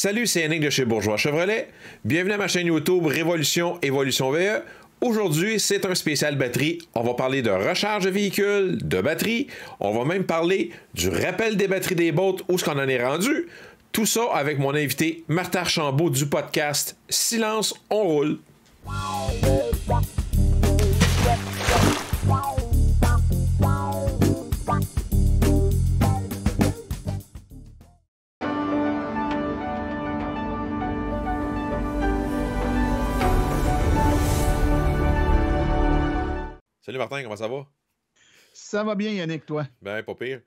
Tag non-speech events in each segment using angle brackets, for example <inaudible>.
Salut, c'est Yannick de chez Bourgeois Chevrolet. Bienvenue à ma chaîne YouTube Révolution Évolution VE. Aujourd'hui, c'est un spécial batterie. On va parler de recharge de véhicules, de batterie. On va même parler du rappel des batteries des bottes, ou ce qu'on en est rendu. Tout ça avec mon invité Martin Chambaud du podcast Silence, on roule. Salut Martin, comment ça va? Ça va bien, Yannick, toi? Ben, pas pire.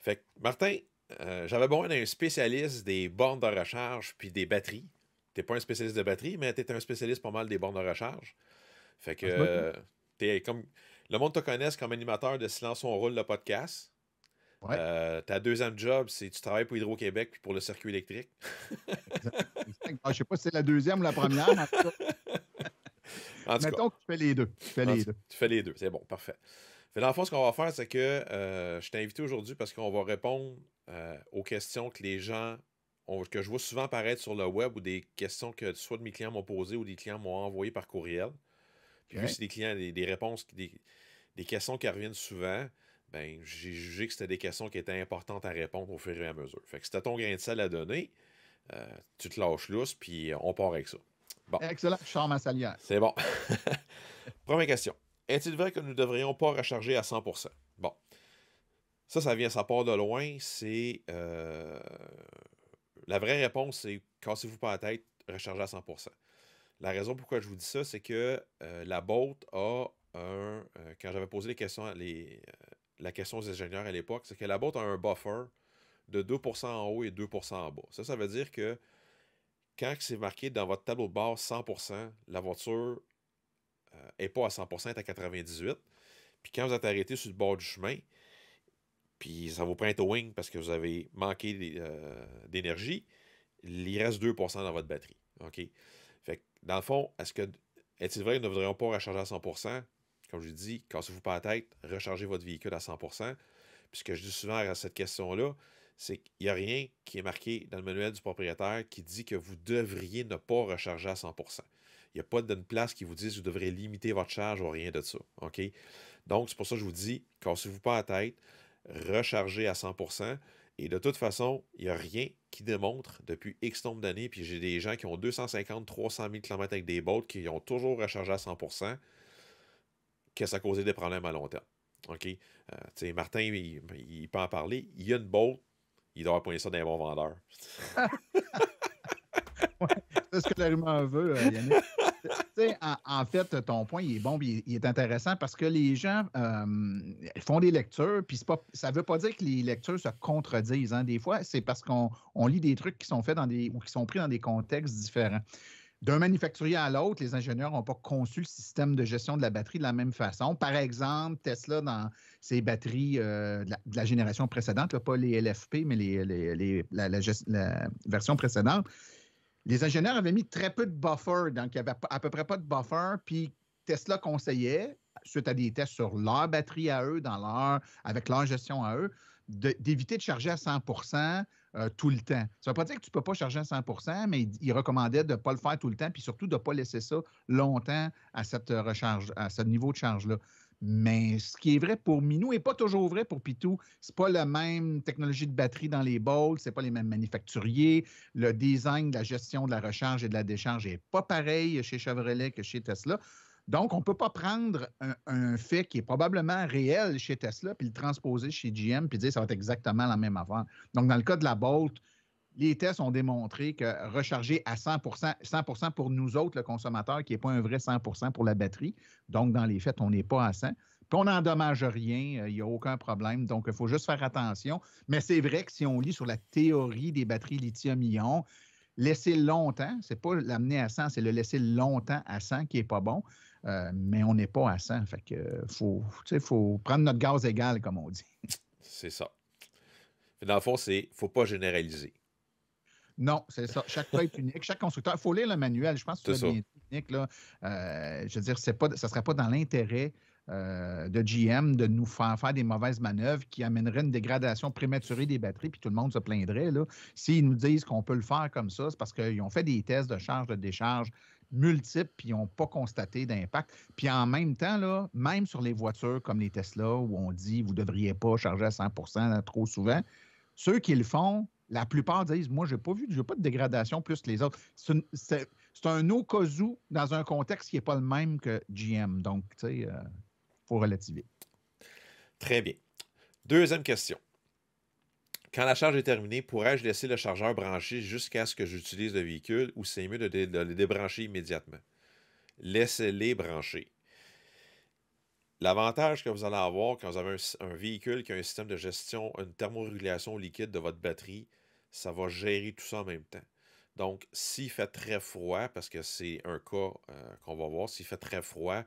Fait que, Martin, euh, j'avais besoin d'un spécialiste des bornes de recharge puis des batteries. T'es pas un spécialiste de batterie, mais t'es un spécialiste pas mal des bornes de recharge. Fait que, ah, t'es comme. Le monde te connaisse comme animateur de Silence on roule le podcast. Ouais. Euh, ta deuxième job, c'est tu travailles pour Hydro-Québec puis pour le circuit électrique. Ah, je sais pas si c'est la deuxième ou la première. <laughs> Maintenant que tu fais les deux. Tu fais les deux. c'est bon, parfait. Fait, dans le fond, ce qu'on va faire, c'est que euh, je t'ai invité aujourd'hui parce qu'on va répondre euh, aux questions que les gens, que je vois souvent apparaître sur le web ou des questions que soit de mes clients m'ont posées ou des clients m'ont envoyées par courriel. Puis, que c'est des clients, des, réponses, des, questions qui reviennent souvent, ben, j'ai jugé que c'était des questions qui étaient importantes à répondre au fur et à mesure. Fait que c'était ton grain de sel à donner. Euh, tu te lâches lousse, puis on part avec ça. Excellent, je sors C'est bon. <laughs> Première question. Est-il vrai que nous ne devrions pas recharger à 100%? Bon. Ça, ça vient, ça part de loin. C'est. Euh, la vraie réponse, c'est cassez-vous pas la tête, rechargez à 100%. La raison pourquoi je vous dis ça, c'est que euh, la botte a un. Euh, quand j'avais posé la question aux ingénieurs à l'époque, c'est que la botte a un buffer de 2% en haut et 2% en bas. Ça, ça veut dire que quand c'est marqué dans votre tableau de bord 100%, la voiture n'est euh, pas à 100%, elle est à 98%. Puis quand vous êtes arrêté sur le bord du chemin, puis ça vous prend au wing parce que vous avez manqué euh, d'énergie, il reste 2% dans votre batterie. OK? Fait dans le fond, est-ce que est-il vrai qu'ils ne voudraient pas recharger à 100%? Comme je dis, cassez-vous pas la tête, rechargez votre véhicule à 100%. Puis ce que je dis souvent à cette question-là, c'est qu'il n'y a rien qui est marqué dans le manuel du propriétaire qui dit que vous devriez ne pas recharger à 100 il n'y a pas de place qui vous dise que vous devriez limiter votre charge ou rien de ça. Donc, c'est pour ça que je vous dis, cassez-vous pas la tête, rechargez à 100 et de toute façon, il n'y a rien qui démontre depuis X nombre d'années, puis j'ai des gens qui ont 250, 300 000 km avec des bottes qui ont toujours rechargé à 100 que ça a causé des problèmes à long terme. OK? Euh, Martin, il, peut en parler. Il y a une botte il doit prendre ça d'un bon vendeur. <laughs> c'est ce que la veut, euh, Yannick. En, fait, ton point, est bon, il, il est intéressant parce que les gens euh, font des lectures, puis ça ne veut pas dire que les lectures se contredisent. Hein. Des fois, c'est parce qu'on lit des trucs qui sont faits dans des qui sont pris dans des contextes différents. D'un manufacturier à l'autre, les ingénieurs n'ont pas conçu le système de gestion de la batterie de la même façon. Par exemple, Tesla, dans ses batteries euh, de, la, génération précédente, pas les LFP, mais les, la, version précédente, les ingénieurs avaient mis très peu de buffer, donc il n'y avait à peu près pas de buffer, puis Tesla conseillait, suite à des tests sur leur batterie à eux, dans leur, avec leur gestion à eux, d'éviter de charger à 100 euh, tout le temps. Ça ne veut pas dire que tu ne peux pas charger à 100 mais il, recommandait de ne pas le faire tout le temps, puis surtout de ne pas laisser ça longtemps à cette recharge, à ce niveau de charge-là. Mais ce qui est vrai pour Minou n'est pas toujours vrai pour Pitou. C'est pas la même technologie de batterie dans les ce c'est pas les mêmes manufacturiers. Le design de la gestion de la recharge et de la décharge n'est pas pareil chez Chevrolet que chez Tesla. Donc, on ne peut pas prendre un, fait qui est probablement réel chez Tesla, puis le transposer chez GM, puis dire ça va être exactement la même affaire. Donc, dans le cas de la Bolt, les tests ont démontré que recharger à 100 100 pour nous autres, le consommateur, qui n'est pas un vrai 100 pour la batterie, donc dans les faits, on n'est pas à 100 puis on n'endommage rien, il euh, n'y a aucun problème. Donc, il faut juste faire attention. Mais c'est vrai que si on lit sur la théorie des batteries lithium-ion, laisser longtemps, c'est pas l'amener à 100, c'est le laisser longtemps à 100 qui n'est pas bon. Euh, mais on n'est pas à 100. Fait que faut, faut prendre notre gaz égal, comme on dit. C'est ça. Dans le fond, c'est faut pas généraliser. Non, c'est ça. Chaque cas est unique. Chaque constructeur. Il faut lire le manuel. Je pense que c'est bien euh, je veux dire, pas, ça ne serait pas dans l'intérêt euh, de GM de nous faire faire des mauvaises manœuvres qui amèneraient une dégradation prématurée des batteries, puis tout le monde se plaindrait. S'ils nous disent qu'on peut le faire comme ça, c'est parce qu'ils ont fait des tests de charge, de décharge multiples, puis ils n'ont pas constaté d'impact. Puis en même temps, là, même sur les voitures comme les Tesla, où on dit vous ne devriez pas charger à 100 trop souvent, ceux qui le font, la plupart disent Moi, je n'ai pas vu, je pas de dégradation plus que les autres. C'est un au cas dans un contexte qui n'est pas le même que GM. Donc, tu sais, il euh, faut relativiser. Très bien. Deuxième question. Quand la charge est terminée, pourrais-je laisser le chargeur branché jusqu'à ce que j'utilise le véhicule ou c'est mieux de, le débrancher immédiatement? Laissez-les brancher. L'avantage que vous allez avoir quand vous avez un, véhicule qui a un système de gestion, une thermorégulation liquide de votre batterie, ça va gérer tout ça en même temps. Donc, s'il fait très froid, parce que c'est un cas euh, qu'on va voir, s'il fait très froid,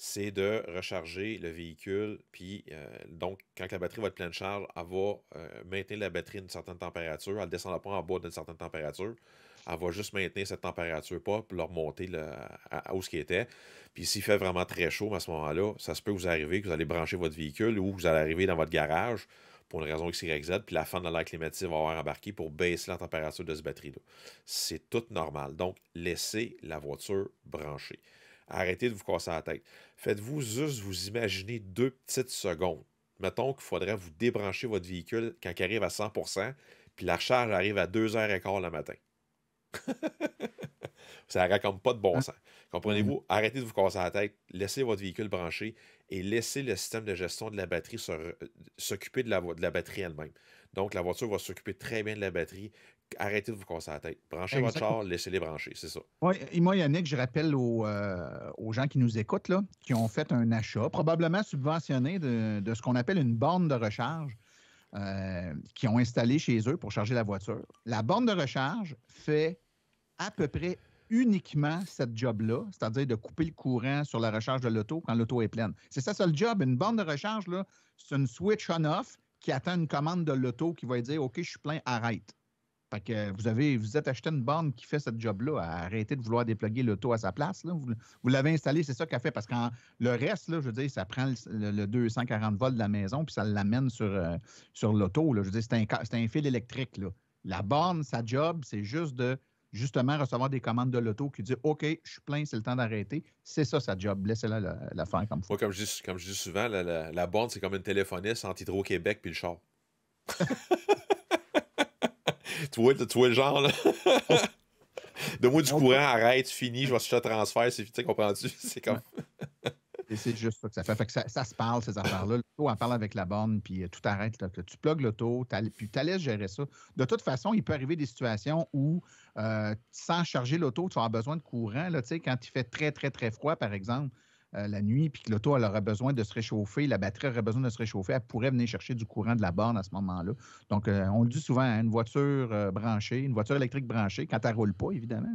c'est de recharger le véhicule, puis euh, donc quand la batterie va être pleine de charge, elle va euh, maintenir la batterie à une certaine température, elle ne descendra pas en bas d'une certaine température, elle va juste maintenir cette température pas, pour leur remonter à, où ce qui était. Puis s'il fait vraiment très chaud à ce moment-là, ça se peut vous arriver que vous allez brancher votre véhicule ou vous allez arriver dans votre garage pour une raison X, Y, puis la fan de l'air climatique va avoir embarqué pour baisser la température de cette batterie-là. C'est tout normal. Donc, laissez la voiture brancher. Arrêtez de vous casser la tête. Faites-vous juste vous imaginer deux petites secondes. Mettons qu'il faudrait vous débrancher votre véhicule quand il arrive à 100%, puis la recharge arrive à 2h15 le matin. <laughs> ça ne comme pas de bon hein? sens. Comprenez-vous? Arrêtez de vous casser la tête, laissez votre véhicule branché et laissez le système de gestion de la batterie euh, s'occuper de la, de la batterie elle-même. Donc, la voiture va s'occuper très bien de la batterie arrêtez de vous concentrer. la tête. Branchez votre char, laissez-les brancher, c'est ça. Oui, et moi, Yannick, je rappelle euh, aux, gens qui nous écoutent, là, qui ont fait un achat, probablement subventionné de, ce qu'on appelle une borne de recharge. qu'ils euh, qui ont installé chez eux pour charger la voiture. La borne de recharge fait à peu près uniquement cette job-là, c'est-à-dire de couper le courant sur la recharge de l'auto quand l'auto est pleine. C'est ça, seul le job. Une borne de recharge, c'est une switch on-off qui attend une commande de l'auto qui va dire OK, je suis plein, arrête. Fait que vous avez, vous êtes acheté une borne qui fait cette job-là. arrêter de vouloir déploguer l'auto à sa place. Vous, l'avez installé, c'est ça qu'elle fait. Parce que le reste, là, je veux dire, ça prend le, 240 volts de la maison, puis ça l'amène sur, euh, sur l'auto. Je veux c'est un, fil électrique. La borne, sa job, c'est juste de justement recevoir des commandes de l'auto qui dit OK, je suis plein, c'est le temps d'arrêter. C'est ça sa job. Laissez-la la, comme ça. comme, je dis, souvent, la, borne, c'est comme une téléphoniste entre Hydro-Québec puis le char. <laughs> <laughs> tu, vois, le genre, là. <laughs> Donne-moi du courant, arrête, fini, je vais se faire transfert, c'est comprends-tu? <laughs> C'est comme. Et c'est juste ça que ça fait. ça, se parle, ces affaires-là. L'auto, en parle avec la borne, puis euh, tout arrête. tu plugues l'auto, puis tu laisses gérer ça. De toute façon, il peut arriver des situations où, euh, sans charger l'auto, tu vas besoin de courant. Là, quand il fait très, très, très froid, par exemple, euh, la nuit, puis que l'auto, elle aurait besoin de se réchauffer, la batterie aurait besoin de se réchauffer, elle pourrait venir chercher du courant de la borne à ce moment-là. Donc, euh, on le dit souvent, hein, une voiture euh, branchée, une voiture électrique branchée, quand elle ne roule pas, évidemment,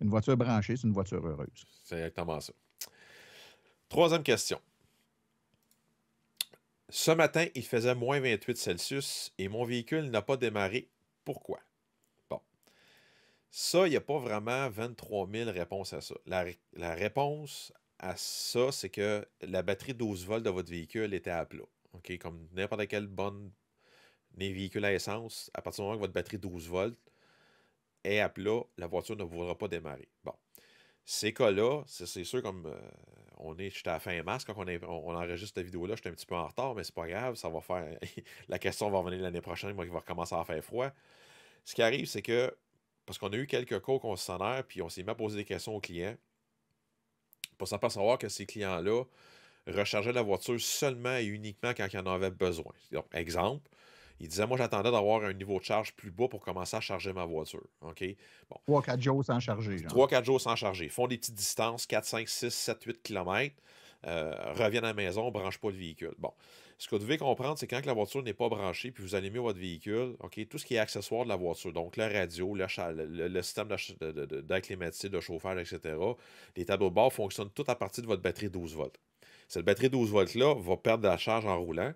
une voiture branchée, c'est une voiture heureuse. C'est exactement ça. Troisième question. Ce matin, il faisait moins 28 Celsius et mon véhicule n'a pas démarré. Pourquoi? Bon. Ça, il n'y a pas vraiment 23 000 réponses à ça. la réponse à ça, c'est que la batterie 12 volts de votre véhicule était à plat. Comme n'importe quel bon véhicule à essence, à partir du moment que votre batterie 12 volts est à plat, la voiture ne voudra pas démarrer. Bon. Ces cas-là, c'est sûr, comme euh, on est, à fin mars, quand on, enregistre cette vidéo-là, j'étais un petit peu en retard, mais c'est pas grave, ça va faire. <laughs> la question va revenir l'année prochaine, moi qui va recommencer à faire froid. Ce qui arrive, c'est que, parce qu'on a eu quelques co concessionnaires, puis on s'est mis à poser des questions aux clients, faut savoir que ces clients-là rechargeaient la voiture seulement et uniquement quand ils en avaient besoin. exemple, ils disaient « moi, j'attendais d'avoir un niveau de charge plus bas pour commencer à charger ma voiture. OK? 3-4 jours sans charger. 3-4 jours sans charger. Font des petites distances, 4, 5, 6, 7, 8 km. reviennent à la maison, ne branchent pas le véhicule. Bon ce que vous devez comprendre, c'est quand la voiture n'est pas branchée, puis vous allumez votre véhicule, OK, tout ce qui est accessoire de la voiture, donc la radio, le, système d'acclimatisation, de, de, chauffage, etc., les tableaux de bord fonctionnent tout à partir de votre batterie 12 volts. Cette batterie 12 volts-là va perdre de la charge en roulant,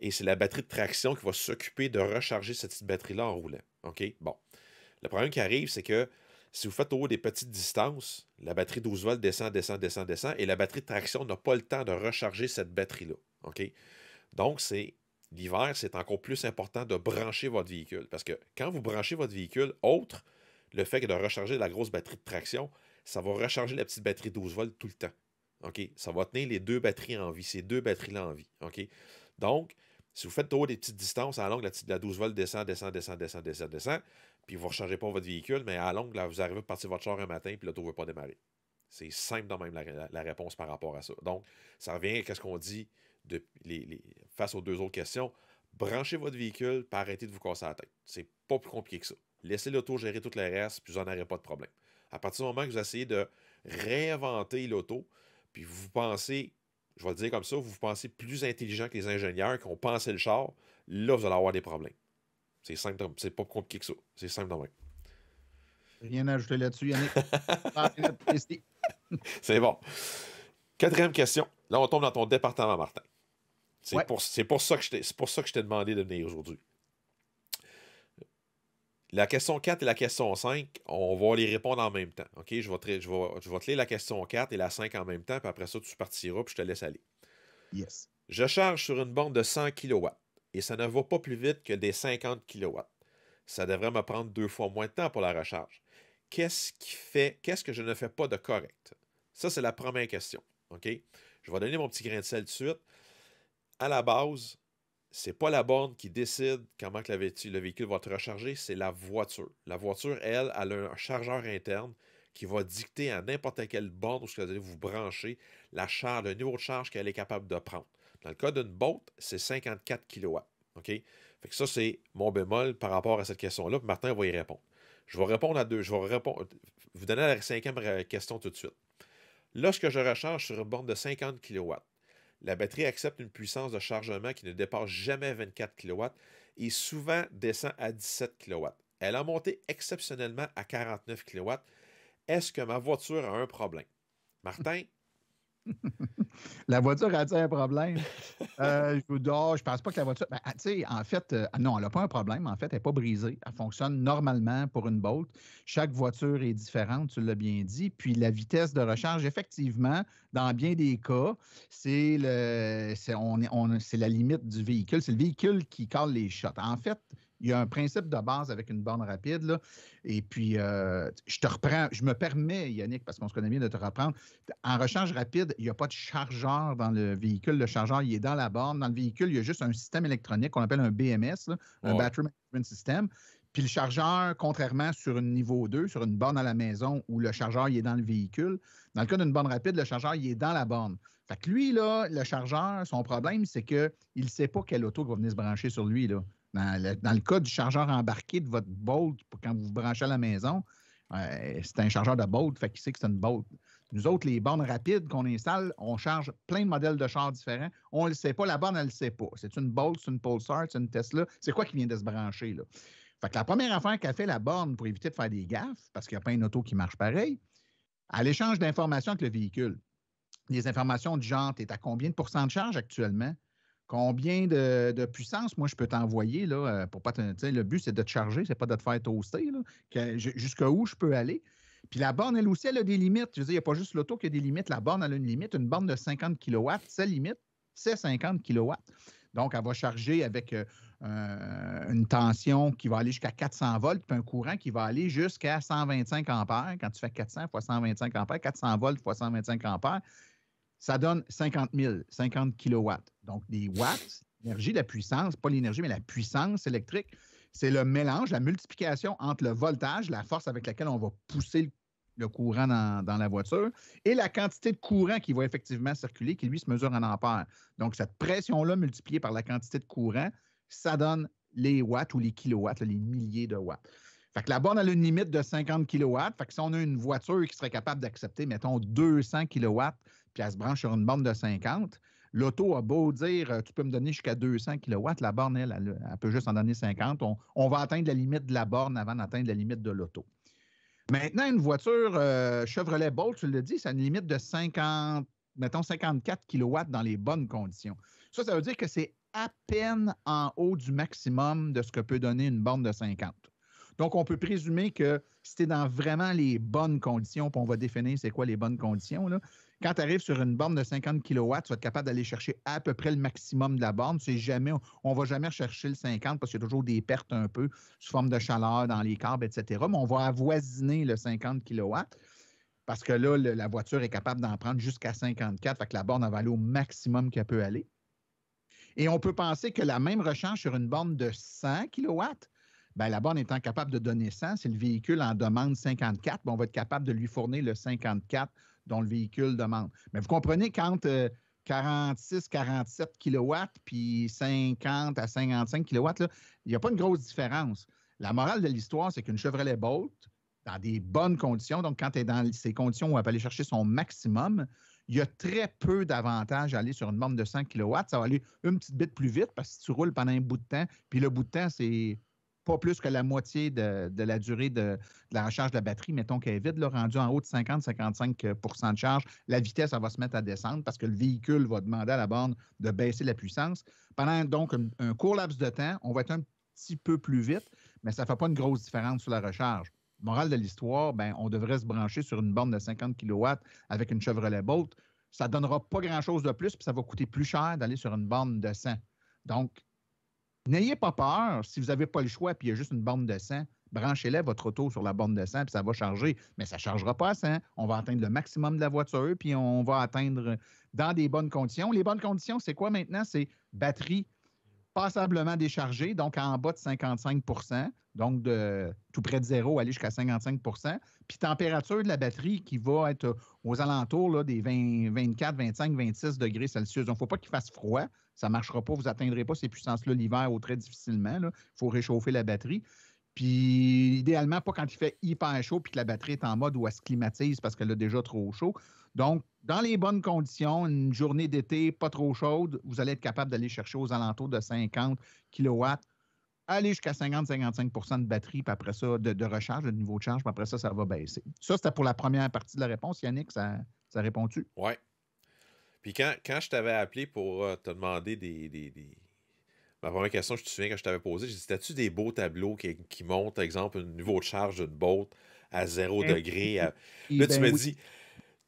et c'est la batterie de traction qui va s'occuper de recharger cette petite batterie-là en roulant. OK? Bon. Le problème qui arrive, c'est que si vous faites au haut des petites distances, la batterie 12 volts descend, descend, descend, descend, et la batterie de traction n'a pas le temps de recharger cette batterie-là. OK? Donc, c'est l'hiver, c'est encore plus important de brancher votre véhicule. Parce que quand vous branchez votre véhicule, autre le fait que de recharger la grosse batterie de traction, ça va recharger la petite batterie 12 volts tout le temps. Ça va tenir les deux batteries en vie, ces deux batteries-là en vie. OK? Donc, si vous faites trop des petites distances, à longue, la, 12 volts descend, descend, descend, descend, descend, descend, puis vous ne rechargez pas votre véhicule, mais à longue, vous arrivez à partir votre char un matin, puis l'auto ne veut pas démarrer. C'est simple dans même la, la, réponse par rapport à ça. Donc, ça revient à ce qu'on dit face aux deux autres questions, branchez votre véhicule pas arrêtez de vous casser la tête. C'est pas plus compliqué que ça. Laissez l'auto gérer tout le reste, puis vous n'en aurez pas de problème. À partir du moment que vous essayez de réinventer l'auto, puis vous pensez, je vais le dire comme ça, vous pensez plus intelligent que les ingénieurs qui ont pensé le char, là, vous allez avoir des problèmes. C'est simple, c'est pas compliqué que ça. C'est simple de Rien à ajouter là-dessus, Yannick. <laughs> c'est bon. Quatrième question. Là, on tombe dans ton département, Martin. C'est pour, ça que je t'ai demandé de venir aujourd'hui. La question 4 et la question 5, on va les répondre en même temps. OK? Je vais, te, je, vais, lire la question 4 et la 5 en même temps, puis après ça, tu partiras, puis je te laisse aller. Je charge sur une bande de 100 kW et ça ne va pas plus vite que des 50 kW. Ça devrait me prendre deux fois moins de temps pour la recharge. Qu'est-ce qui fait, qu'est-ce que je ne fais pas de correct? Ça, c'est la première question. OK? Je vais donner mon petit grain de sel tout de suite à la base, c'est pas la borne qui décide comment que le véhicule va être rechargé, c'est la voiture. La voiture, elle, a un chargeur interne qui va dicter à n'importe quelle borne où vous allez vous brancher la charge, le niveau de charge qu'elle est capable de prendre. Dans le cas d'une botte, c'est 54 kW. OK? Fait ça, c'est mon bémol par rapport à cette question-là. Martin va y répondre. Je vais répondre à deux. Je vais répondre, vous donner la cinquième euh, question tout de suite. Lorsque je recharge sur une borne de 50 kW, la batterie accepte une puissance de chargement qui ne dépasse jamais 24 kW et souvent descend à 17 kW. Elle a monté exceptionnellement à 49 kW. Est-ce que ma voiture a un problème? Martin, <laughs> la voiture a-t-elle un problème? Euh, je je pense pas que la voiture. Ben, ah, en fait, euh, non, elle n'a pas un problème. En fait, elle n'est pas brisée. Elle fonctionne normalement pour une Bolt. Chaque voiture est différente, tu l'as bien dit. Puis la vitesse de recharge, effectivement, dans bien des cas, c'est le, c'est, on, on, c'est la limite du véhicule. C'est le véhicule qui colle les shots. En fait, il y a un principe de base avec une borne rapide. Et puis, euh, je te reprends, je me permets, Yannick, parce qu'on se connaît bien de te reprendre. En recharge rapide, il n'y a pas de chargeur dans le véhicule. Le chargeur, il est dans la borne. Dans le véhicule, il y a juste un système électronique qu'on appelle un BMS, un Battery Management System. Puis le chargeur, contrairement sur un niveau 2, sur une borne à la maison où le chargeur il est dans le véhicule, dans le cas d'une borne rapide, le chargeur il est dans la borne. Fait que lui, là, le chargeur, son problème, c'est qu'il ne sait pas quelle auto va venir se brancher sur lui. Là. Dans le, cas du chargeur embarqué de votre Bolt, quand vous branchez à la maison, euh, c'est un chargeur de Bolt, fait qu'il sait que c'est une Bolt. Nous autres, les bornes rapides qu'on installe, on charge plein de modèles de chars différents. On ne le sait pas, la borne, elle ne le sait pas. C'est une Bolt, c'est une Pulsar, c'est une Tesla. C'est quoi qui vient de se brancher, là? Fait que la première affaire qu'a fait la borne pour éviter de faire des gaffes, parce qu'il n'y a pas une auto qui marche pareil, à l'échange d'informations avec le véhicule. les informations du genre, tu es à combien de pourcentage de charge actuellement? combien de, puissance moi je peux t'envoyer là euh, pour pas te, le but c'est de te charger c'est pas de te faire toaster jusqu'à où je peux aller puis la borne elle aussi elle a des limites je veux dire il n'y a pas juste l'auto qui a des limites la borne elle a une limite une borne de 50 kW sa limite c'est 50 kW donc elle va charger avec euh, euh, une tension qui va aller jusqu'à 400 volts puis un courant qui va aller jusqu'à 125 ampères quand tu fais 400 fois 125 ampères 400 volts fois 125 ampères ça donne 50 000, 50 kilowatts. Donc, des watts, l'énergie, la puissance, pas l'énergie, mais la puissance électrique, c'est le mélange, la multiplication entre le voltage, la force avec laquelle on va pousser le, courant dans, la voiture, et la quantité de courant qui va effectivement circuler, qui lui se mesure en ampères. Donc, cette pression-là multipliée par la quantité de courant, ça donne les watts ou les kilowatts, les milliers de watts. Fait que la borne, a une limite de 50 kilowatts. Fait que si on a une voiture qui serait capable d'accepter, mettons, 200 kilowatts, elle se branche sur une borne de 50, l'auto a beau dire euh, tu peux me donner jusqu'à 200 kW, la borne, elle, elle, peut juste en donner 50. On, va atteindre la limite de la borne avant d'atteindre la limite de l'auto. Maintenant, une voiture euh, Chevrolet Bolt, tu le dis, ça a une limite de 50, mettons 54 kW dans les bonnes conditions. Ça, ça veut dire que c'est à peine en haut du maximum de ce que peut donner une borne de 50. Donc, on peut présumer que si tu es dans vraiment les bonnes conditions, puis on va définir c'est quoi les bonnes conditions, là, quand tu arrives sur une borne de 50 kW, tu vas être capable d'aller chercher à peu près le maximum de la borne. C'est jamais, on ne va jamais chercher le 50 parce qu'il y a toujours des pertes un peu sous forme de chaleur dans les câbles, etc. Mais on va avoisiner le 50 kW parce que là, la voiture est capable d'en prendre jusqu'à 54, fait que la borne va aller au maximum qu'elle peut aller. Et on peut penser que la même recharge sur une borne de 100 kW, ben, la borne étant capable de donner 100, si le véhicule en demande 54, ben, on va être capable de lui fournir le 54 dont le véhicule demande. Mais vous comprenez quand. 46, 47 kilowatts, puis 50 à 55 kilowatts, il n'y a pas une grosse différence. La morale de l'histoire, c'est qu'une Chevrolet Bolt, dans des bonnes conditions, donc quand tu es dans ces conditions où elle va aller chercher son maximum, il y a très peu d'avantages à aller sur une borne de 100 kW. Ça va aller une petite bit plus vite parce que si tu roules pendant un bout de temps, puis le bout de temps, c'est pas plus que la moitié de, la durée de, la recharge de la batterie, mettons qu'elle est vide, le rendue en haut de 50-55 euh, de charge, la vitesse, va se mettre à descendre parce que le véhicule va demander à la borne de baisser la puissance. Pendant donc un, court laps de temps, on va être un petit peu plus vite, mais ça ne fait pas une grosse différence sur la recharge. Morale de l'histoire, ben, on devrait se brancher sur une borne de 50 kW avec une Chevrolet Bolt. Ça ne donnera pas grand-chose de plus, puis ça va coûter plus cher d'aller sur une borne de 100. Donc, N'ayez pas peur, si vous n'avez pas le choix, puis il y a juste une borne de sang. branchez-la votre auto sur la borne de sang puis ça va charger. Mais ça ne chargera pas ça. On va atteindre le maximum de la voiture, puis on va atteindre euh, dans des bonnes conditions. Les bonnes conditions, c'est quoi maintenant? C'est batterie passablement déchargée, donc en bas de 55 donc de tout près de zéro, aller jusqu'à 55 puis température de la batterie qui va être euh, aux alentours des 24, 25, 26 degrés Celsius. Donc, il ne faut pas qu'il fasse froid, ça ne marchera pas, vous n'atteindrez pas ces puissances-là l'hiver ou très difficilement. Il faut réchauffer la batterie. Puis idéalement, pas quand il fait hyper chaud puis que la batterie est en mode où elle se climatise parce qu'elle a déjà trop chaud. Donc, dans les bonnes conditions, une journée d'été pas trop chaude, vous allez être capable d'aller chercher aux alentours de 50 kW. Aller jusqu'à 50-55 de batterie, puis après ça, de, recharge, de niveau de charge, puis après ça, ça va baisser. Ça, c'était pour la première partie de la réponse. Yannick, ça, ça répond-tu? Oui, puis quand, je t'avais appelé pour euh, te demander des, Ma première question, je te souviens, quand je t'avais posé, j'ai dit As-tu des beaux tableaux qui, qui par exemple, un niveau de charge d'une botte à zéro hein? degré <laughs> eh Là, tu ben me dit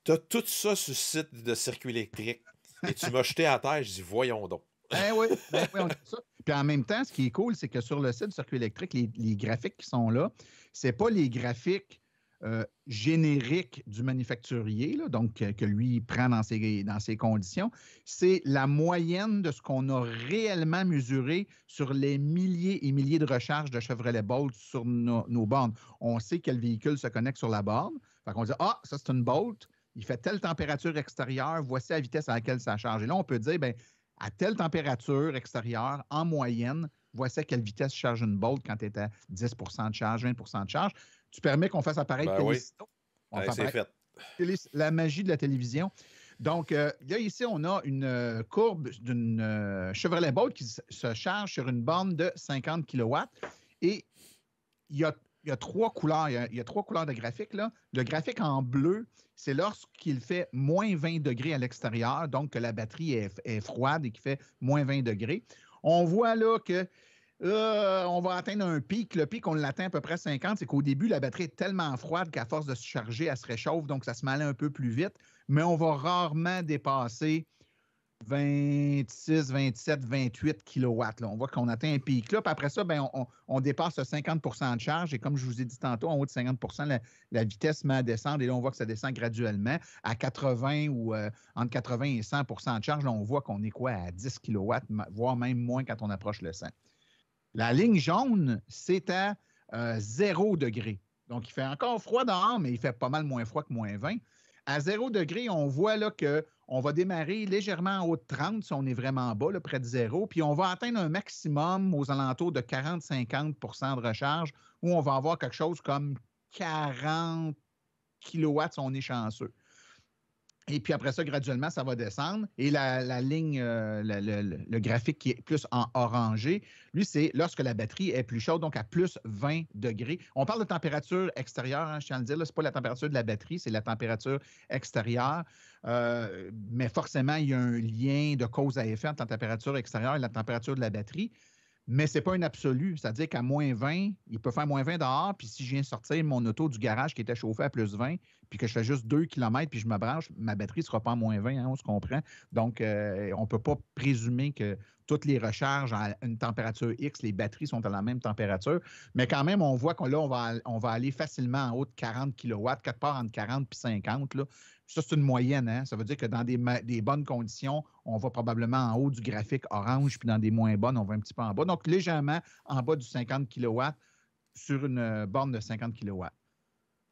Tu as tout ça sur le site de circuit électrique. Et tu m'as jeté à terre, je dis Voyons donc. Eh ben oui, on ça. Puis en même temps, ce qui est cool, c'est que sur le site de circuit électrique, les, les graphiques qui sont là, c'est pas les graphiques euh, générique du manufacturier, donc que lui prend dans ses, conditions, c'est la moyenne de ce qu'on a réellement mesuré sur les milliers et milliers de recharges de Chevrolet Bolt sur nos, bornes. On sait quel véhicule se connecte sur la borne. On dit Ah, ça c'est une Bolt, il fait telle température extérieure, voici la vitesse à laquelle ça charge. Et là, on peut dire, ben, à telle température extérieure, en moyenne, voici à quelle vitesse charge une bolt quand elle est à 10 de charge, 20 de charge tu permets qu'on fasse apparaître La magie de la télévision. Donc, euh, là, ici, on a une euh, courbe d'une euh, Chevrolet Bolt qui se charge sur une bande de 50 kW. Et il y a, trois couleurs. Il y trois couleurs de graphique. Là. Le graphique en bleu, c'est lorsqu'il fait moins 20 degrés à l'extérieur, donc que la batterie est, froide et qu'il fait moins 20 degrés. On voit là que on va atteindre un pic. Le pic, on l'atteint à peu près 50. C'est qu'au début, la batterie est tellement froide qu'à force de se charger, elle se réchauffe, donc ça se mêle un peu plus vite. Mais on va rarement dépasser 26, 27, 28 kilowatts. On voit qu'on atteint un pic là. après ça, ben, on, dépasse 50 de charge. Et comme je vous ai dit tantôt, en haut de 50 la, vitesse met à descendre. Et là, on voit que ça descend graduellement. À 80 ou euh, entre 80 et 100 de charge, on voit qu'on est quoi à 10 kW, voire même moins quand on approche le 100. La ligne jaune, c'est à 0 euh, degré. Donc, il fait encore froid dehors, mais il fait pas mal moins froid que moins 20. À 0 degré, on voit là qu'on va démarrer légèrement en haut de 30 si on est vraiment bas, près de zéro, puis on va atteindre un maximum aux alentours de 40-50 de recharge où on va avoir quelque chose comme 40 kW si on est chanceux. Et puis après ça, graduellement, ça va descendre. Et la, ligne, euh, le, graphique qui est plus en orangé, lui, c'est lorsque la batterie est plus chaude, donc à plus 20 degrés. On parle de température extérieure, hein, je tiens à le dire. Ce n'est pas la température de la batterie, c'est la température extérieure. Euh, mais forcément, il y a un lien de cause à effet entre la température extérieure et la température de la batterie. Mais ce n'est pas un absolu. C'est-à-dire qu'à moins 20, il peut faire moins 20 dehors. Puis si je viens sortir mon auto du garage qui était chauffé à plus 20, puis que je fais juste 2 km, puis je me branche, ma batterie ne sera pas en moins 20, hein, on se comprend. Donc, euh, on ne peut pas présumer que toutes les recharges à une température X, les batteries sont à la même température. Mais quand même, on voit qu'on là, on va, on va aller facilement en haut de 40 kW, quatre part entre 40 et 50. Là. Ça, c'est une moyenne. Hein. Ça veut dire que dans des, des, bonnes conditions, on va probablement en haut du graphique orange, puis dans des moins bonnes, on va un petit peu en bas. Donc, légèrement en bas du 50 kW sur une euh, borne de 50 kW.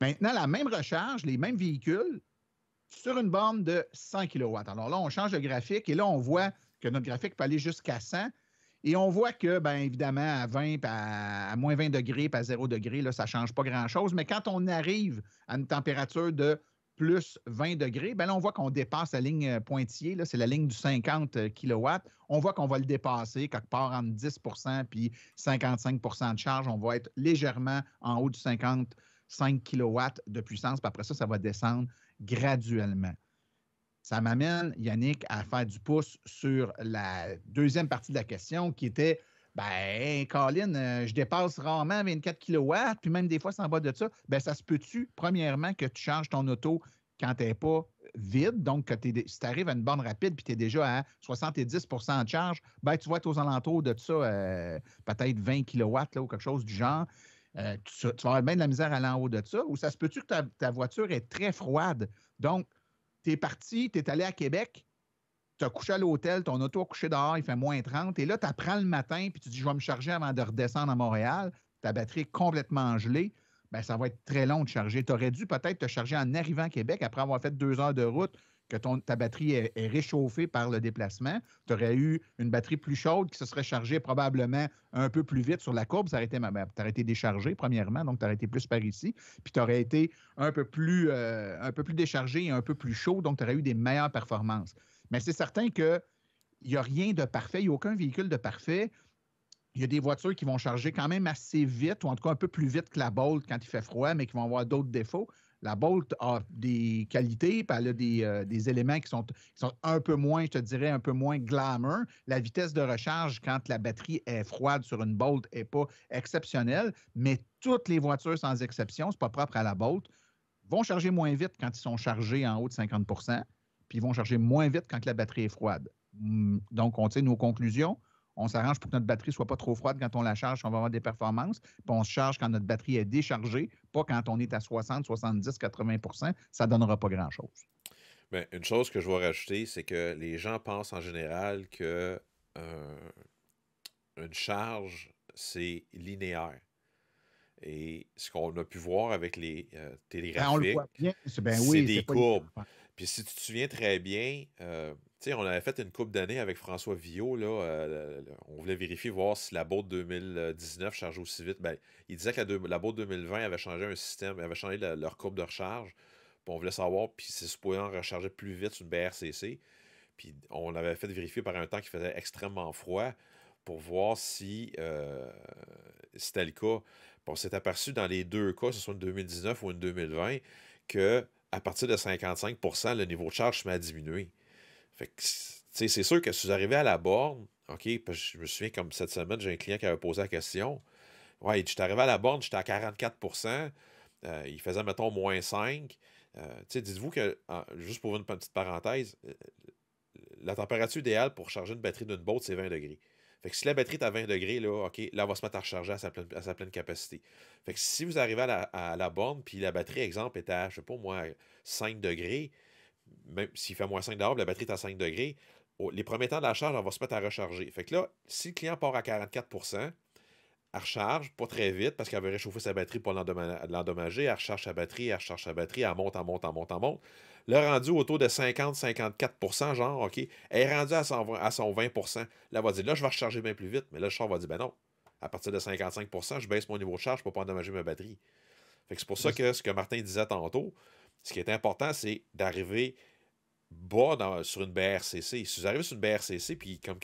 Maintenant, la même recharge, les mêmes véhicules, sur une borne de 100 kW. Alors là, on change de graphique et là, on voit que notre graphique peut aller jusqu'à 100. Et on voit que, bien évidemment, à 20, à, moins 20 degrés, puis à 0 degré, là, ça ne change pas grand-chose. Mais quand on arrive à une température de plus 20 degrés, bien là, on voit qu'on dépasse la ligne euh, pointillée. c'est la ligne du 50 euh, kW. On voit qu'on va le dépasser quelque part entre 10 puis 55 de charge. On va être légèrement en haut du 50 5 kW de puissance, puis après ça, ça va descendre graduellement. Ça m'amène, Yannick, à faire du pouce sur la deuxième partie de la question qui était ben, Colin, euh, je dépasse rarement 24 kW, puis même des fois, c'est en bas de ça. Ben, ça se peut-tu, premièrement, que tu charges ton auto quand tu n'es pas vide, donc si tu arrives à une borne rapide puis tu es déjà à 70 de charge, ben, tu vas être aux alentours de ça, euh, peut-être 20 kW là, ou quelque chose du genre. Euh, tu, vas avoir bien de la misère à l'en haut de ça. Ou ça se peut-tu que ta, voiture est très froide? Donc, tu es parti, tu es allé à Québec, tu as couché à l'hôtel, ton auto a couché dehors, il fait moins 30, et là, tu apprends le matin, puis tu dis, je vais me charger avant de redescendre à Montréal, ta batterie est complètement gelée, bien, ça va être très long de charger. Tu aurais dû peut-être te charger en arrivant à Québec après avoir fait deux heures de route que ton, ta batterie est, réchauffée par le déplacement. Tu aurais eu une batterie plus chaude qui se serait chargée probablement un peu plus vite sur la courbe. tu aurais été déchargé, premièrement, donc tu aurais été plus par ici. Puis tu aurais été un peu, plus, euh, un peu plus déchargé et un peu plus chaud, donc tu aurais eu des meilleures performances. Mais c'est certain qu'il il n'y a rien de parfait, il n'y a aucun véhicule de parfait. Il y a des voitures qui vont charger quand même assez vite, ou en tout cas un peu plus vite que la Bolt quand il fait froid, mais qui vont avoir d'autres défauts. La Bolt a des qualités, puis elle a des, euh, éléments qui sont, un peu moins, je te dirais, un peu moins glamour. La vitesse de recharge quand la batterie est froide sur une Bolt n'est pas exceptionnelle, mais toutes les voitures, sans exception, n'est pas propre à la Bolt, vont charger moins vite quand ils sont chargés en haut de 50 puis ils vont charger moins vite quand la batterie est froide. Hum, donc, on tient nos conclusions on s'arrange pour que notre batterie soit pas trop froide quand on la charge, on va avoir des performances. Puis on se charge quand notre batterie est déchargée, pas quand on est à 60, 70, 80 Ça donnera pas grand-chose. mais ben, une chose que je vais rajouter, c'est que les gens pensent en général que euh, une charge, c'est linéaire. Et ce qu'on a pu voir avec les euh, ben, télégraphiques, ben oui, c'est des courbes. Puis si tu te souviens très bien, euh, on avait fait une coupe d'année avec François Villot. Euh, on voulait vérifier, voir si la boîte 2019 charge aussi vite. Ben, il disait que la, boîte 2020 avait changé un système, avait changé leur coupe de recharge. on voulait savoir puis si c'est en recharger plus vite une BRCC. Puis on l'avait fait vérifier par un temps qui faisait extrêmement froid pour voir si euh, c'était le cas. on s'est aperçu dans les deux cas, que ce soit une 2019 ou une 2020, que à partir de 55 le niveau de charge se met à diminuer. Fait que, c'est sûr que si vous arrivez à la borne, OK, je me souviens comme cette semaine, j'ai un client qui avait posé la question. Ouais, suis arrivé à la borne, j'étais à 44 euh, il faisait, mettons, moins 5. Euh, dites-vous que, juste pour une petite parenthèse, euh, la température idéale pour charger une batterie d'une boîte, c'est 20 degrés. Fait que si la batterie est à 20 degrés, là, OK, là, elle va se mettre à recharger à sa pleine, capacité. Fait que si vous arrivez à la, à borne, puis la batterie, exemple, est à, je sais pas moi, 5 degrés, même s'il fait moins 5 dehors, la batterie est à 5 degrés, les premiers temps de la charge, on va se mettre à recharger. Fait que là, si le client part à 44 elle recharge, pas très vite, parce qu'elle veut réchauffer sa batterie pour l'endommager, elle recharge sa batterie, elle recharge sa batterie, elle monte, elle monte, elle monte, elle monte. Le rendu autour de 50-54 genre, OK, elle est rendue à son, 20 Là, elle va dire, là, je vais recharger bien plus vite. Mais là, le char va dire, ben non, à partir de 55 je baisse mon niveau de charge pour pas endommager ma batterie. Fait que c'est pour ça que ce que Martin disait tantôt, ce qui est important, c'est d'arriver bas sur une BRCC. Si vous arrivez sur une BRCC, puis comme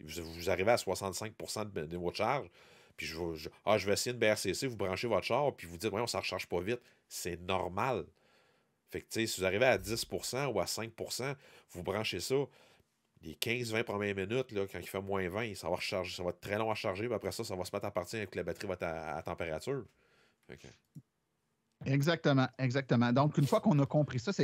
vous, arrivez à 65 de, de votre charge, puis je, ah, vais essayer une BRCC, vous branchez votre char, puis vous dites, voyons, ça ne recharge pas vite. C'est normal. Fait que, si vous arrivez à 10 ou à 5 vous branchez ça, les 15-20 premières minutes, là, quand il fait moins 20, ça va, recharger, ça va être très long à charger, puis après ça, ça va se mettre à partir avec la batterie va à, température. Exactement, exactement. Donc, une fois qu'on a compris ça, ça,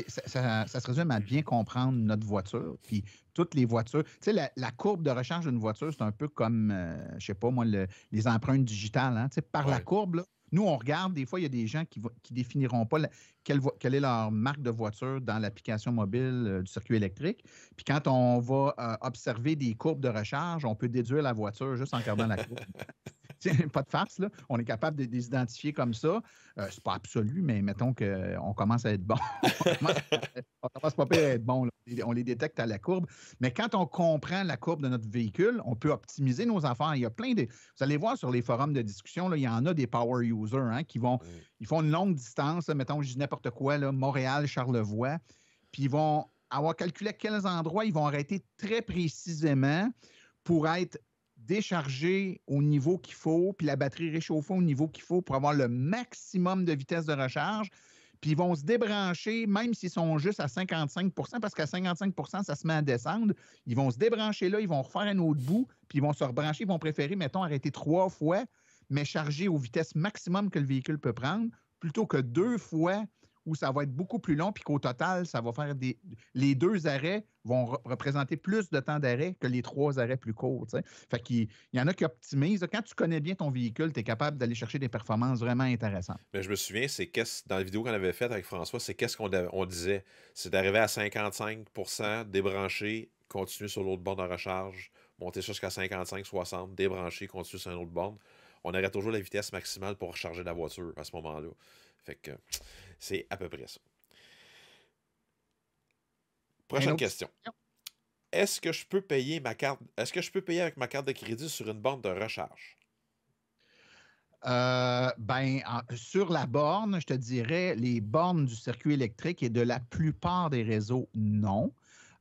ça, se résume à bien comprendre notre voiture, puis toutes les voitures. Tu sais, la, courbe de recharge d'une voiture, c'est un peu comme, euh, je sais pas moi, les empreintes digitales. Hein. Tu sais, par la courbe, nous, on regarde, des fois, il y a des gens qui ne définiront pas quelle, quelle, est leur marque de voiture dans l'application mobile euh, du circuit électrique. Puis quand on va euh, observer des courbes de recharge, on peut déduire la voiture juste en regardant la courbe. <laughs> <laughs> pas de farce, là. On est capable de, les identifier comme ça. Euh, c'est pas absolu, mais mettons qu'on euh, commence à être bon. <laughs> on, commence, pas à être bon. On les détecte à la courbe. Mais quand on comprend la courbe de notre véhicule, on peut optimiser nos affaires. Il y a plein de. Vous allez voir sur les forums de discussion, il y en a des power users hein, qui vont. Ils font une longue distance, mettons, je dis n'importe quoi, Montréal, Charlevoix. Puis ils vont avoir calculé à quels endroits ils vont arrêter très précisément pour être décharger au niveau qu'il faut, puis la batterie réchauffée au niveau qu'il faut pour avoir le maximum de vitesse de recharge. Puis ils vont se débrancher, même s'ils sont juste à 55 parce qu'à 55 ça se met à descendre. Ils vont se débrancher là, ils vont refaire un autre bout, puis ils vont se rebrancher. Ils vont préférer, mettons, arrêter trois fois, mais charger aux vitesses maximum que le véhicule peut prendre, plutôt que deux fois où ça va être beaucoup plus long, puis qu'au total, ça va faire des. Les deux arrêts vont représenter plus de temps d'arrêt que les trois arrêts plus courts. Il qu'il y en a qui optimisent. Quand tu connais bien ton véhicule, tu es capable d'aller chercher des performances vraiment intéressantes. Mais je me souviens, c'est qu'est-ce dans la vidéo qu'on avait faite avec François, c'est qu'est-ce qu'on on disait? C'est d'arriver à 55 débrancher, continuer sur l'autre borne de recharge, monter jusqu'à 55-60, débrancher, continuer sur une autre borne. On arrête toujours la vitesse maximale pour recharger la voiture à ce moment-là que c'est à peu près ça. Prochaine question. Est-ce que je peux payer ma carte Est-ce que je peux payer avec ma carte de crédit sur une borne de recharge? Euh, ben, sur la borne, je te dirais, les bornes du circuit électrique et de la plupart des réseaux, non.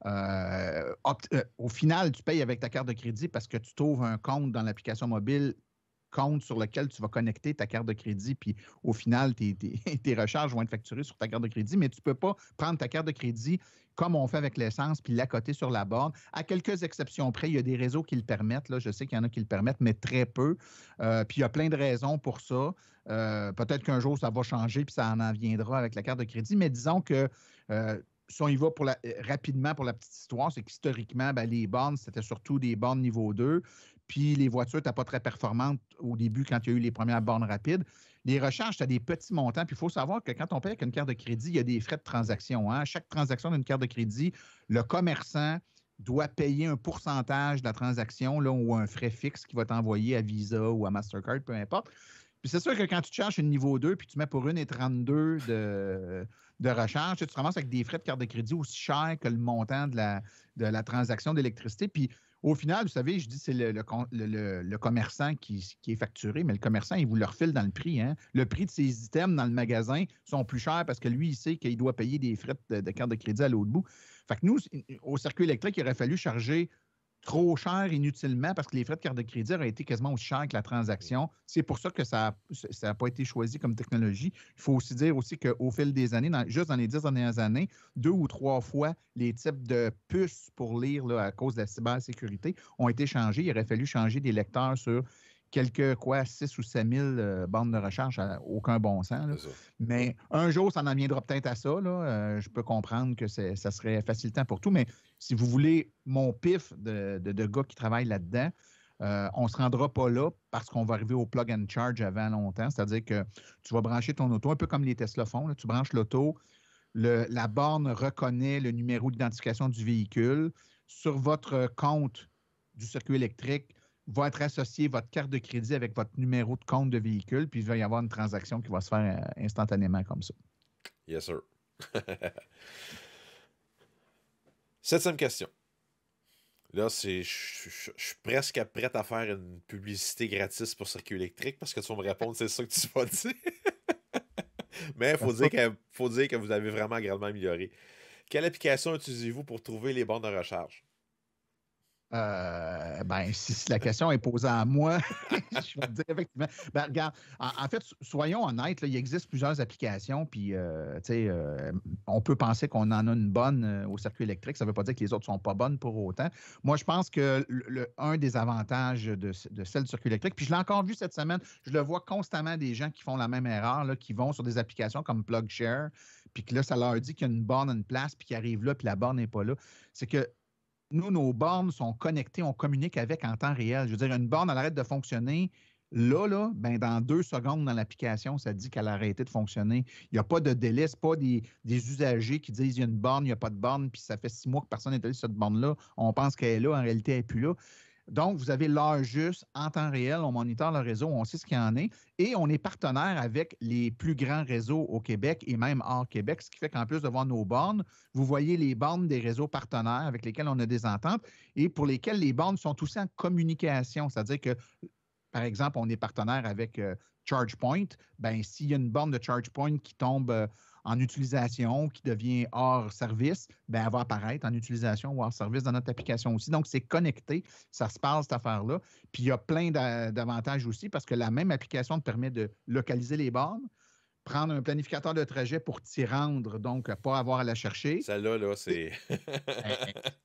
Euh, euh, au final, tu payes avec ta carte de crédit parce que tu trouves un compte dans l'application mobile compte sur lequel tu vas connecter ta carte de crédit, puis au final, tes, <laughs> recharges vont être facturées sur ta carte de crédit, mais tu ne peux pas prendre ta carte de crédit comme on fait avec l'essence, puis la coter sur la borne. À quelques exceptions près, il y a des réseaux qui le permettent. Là, je sais qu'il y en a qui le permettent, mais très peu. Euh, puis il y a plein de raisons pour ça. Euh, peut-être qu'un jour, ça va changer, puis ça en, en viendra avec la carte de crédit. Mais disons que euh, si on y va pour la, rapidement pour la petite histoire, c'est qu'historiquement, ben, les bornes, c'était surtout des bornes niveau 2 puis les voitures n'étaient pas très performantes au début quand il y a eu les premières bornes rapides. Les recharges, tu as des petits montants. Puis il faut savoir que quand on paye avec une carte de crédit, il y a des frais de transaction. À hein. Chaque transaction d'une carte de crédit, le commerçant doit payer un pourcentage de la transaction ou un frais fixe qui va t'envoyer à Visa ou à Mastercard, peu importe. Puis c'est sûr que quand tu cherches une niveau 2 puis tu mets pour une et 32 de, de recharge, tu te avec des frais de carte de crédit aussi chers que le montant de la, de la transaction d'électricité. Puis au final, vous savez, je dis c'est le, commerçant qui, est facturé, mais le commerçant, il vous le refile dans le prix. Hein. Le prix de ses items dans le magasin sont plus chers parce que lui, il sait qu'il doit payer des frais de, de carte de crédit à l'autre bout. Fait que nous, au circuit électrique, il aurait fallu charger trop cher inutilement parce que les frais de carte de crédit auraient été quasiment aussi chers que la transaction. C'est pour ça que ça n'a pas été choisi comme technologie. Il faut aussi dire aussi qu'au fil des années, juste dans les dix dernières années, deux ou trois fois, les types de puces pour lire à cause de la cybersécurité ont été changés. Il aurait fallu changer des lecteurs sur quelques, quoi, 6 ou 7 000 euh, bornes de recharge, aucun bon sens. Mais un jour, ça en viendra peut-être à ça. Euh, je peux comprendre que ça serait facilitant pour tout, mais si vous voulez mon pif de, de, gars qui travaille là-dedans, euh, on ne se rendra pas là parce qu'on va arriver au plug and charge avant longtemps. C'est-à-dire que tu vas brancher ton auto, un peu comme les Tesla font. Tu branches l'auto, la borne reconnaît le numéro d'identification du véhicule. Sur votre compte du circuit électrique, va être associé votre carte de crédit avec votre numéro de compte de véhicule, puis il va y avoir une transaction qui va se faire euh, instantanément comme ça. Yes, sir. <laughs> Septième question. Là, c'est, je, suis presque prêt à faire une publicité gratuite pour Circuit électrique parce que tu vas me répondre, c'est ça que tu vas dire. <laughs> Mais il faut dire, que, faut dire que vous avez vraiment grandement amélioré. Quelle application utilisez-vous pour trouver les bornes de recharge? Euh, ben, si, la question est posée à moi, <laughs> je vais dire effectivement. Ben, regarde, en, fait, soyons honnêtes, il existe plusieurs applications, puis euh, tu euh, on peut penser qu'on en a une bonne au circuit électrique. Ça ne veut pas dire que les autres ne sont pas bonnes pour autant. Moi, je pense que le, un des avantages de, celle du circuit électrique, puis je l'ai encore vu cette semaine, je le vois constamment des gens qui font la même erreur, là, qui vont sur des applications comme PlugShare, puis que là, ça leur dit qu'il y a une borne place, puis qu'ils arrivent là, puis la borne n'est pas là. C'est que nous, nos bornes sont connectées, on communique avec en temps réel. Je veux dire, une borne, elle arrête de fonctionner. Là, là, ben, dans deux secondes dans l'application, ça dit qu'elle a arrêté de fonctionner. Il n'y a pas de délai, ce pas des, des, usagers qui disent il y a une borne, il n'y a pas de borne, puis ça fait six mois que personne n'est allé sur cette borne-là. On pense qu'elle est là, en réalité, elle n'est plus là. Donc, vous avez l'heure juste en temps réel. On monitore le réseau, on sait ce qu'il y en est. Et on est partenaire avec les plus grands réseaux au Québec et même hors Québec, ce qui fait qu'en plus de voir nos bornes, vous voyez les bornes des réseaux partenaires avec lesquels on a des ententes et pour lesquelles les bornes sont aussi en communication. C'est-à-dire que par exemple, on est partenaire avec euh, ChargePoint, ben s'il y a une borne de ChargePoint qui tombe euh, en utilisation qui devient hors service, ben, elle va apparaître en utilisation ou hors service dans notre application aussi. Donc, c'est connecté, ça se passe cette affaire-là. Puis, il y a plein d'avantages aussi parce que la même application te permet de localiser les bornes, prendre un planificateur de trajet pour t'y rendre, donc euh, pas avoir à la chercher. Celle-là, là, c'est.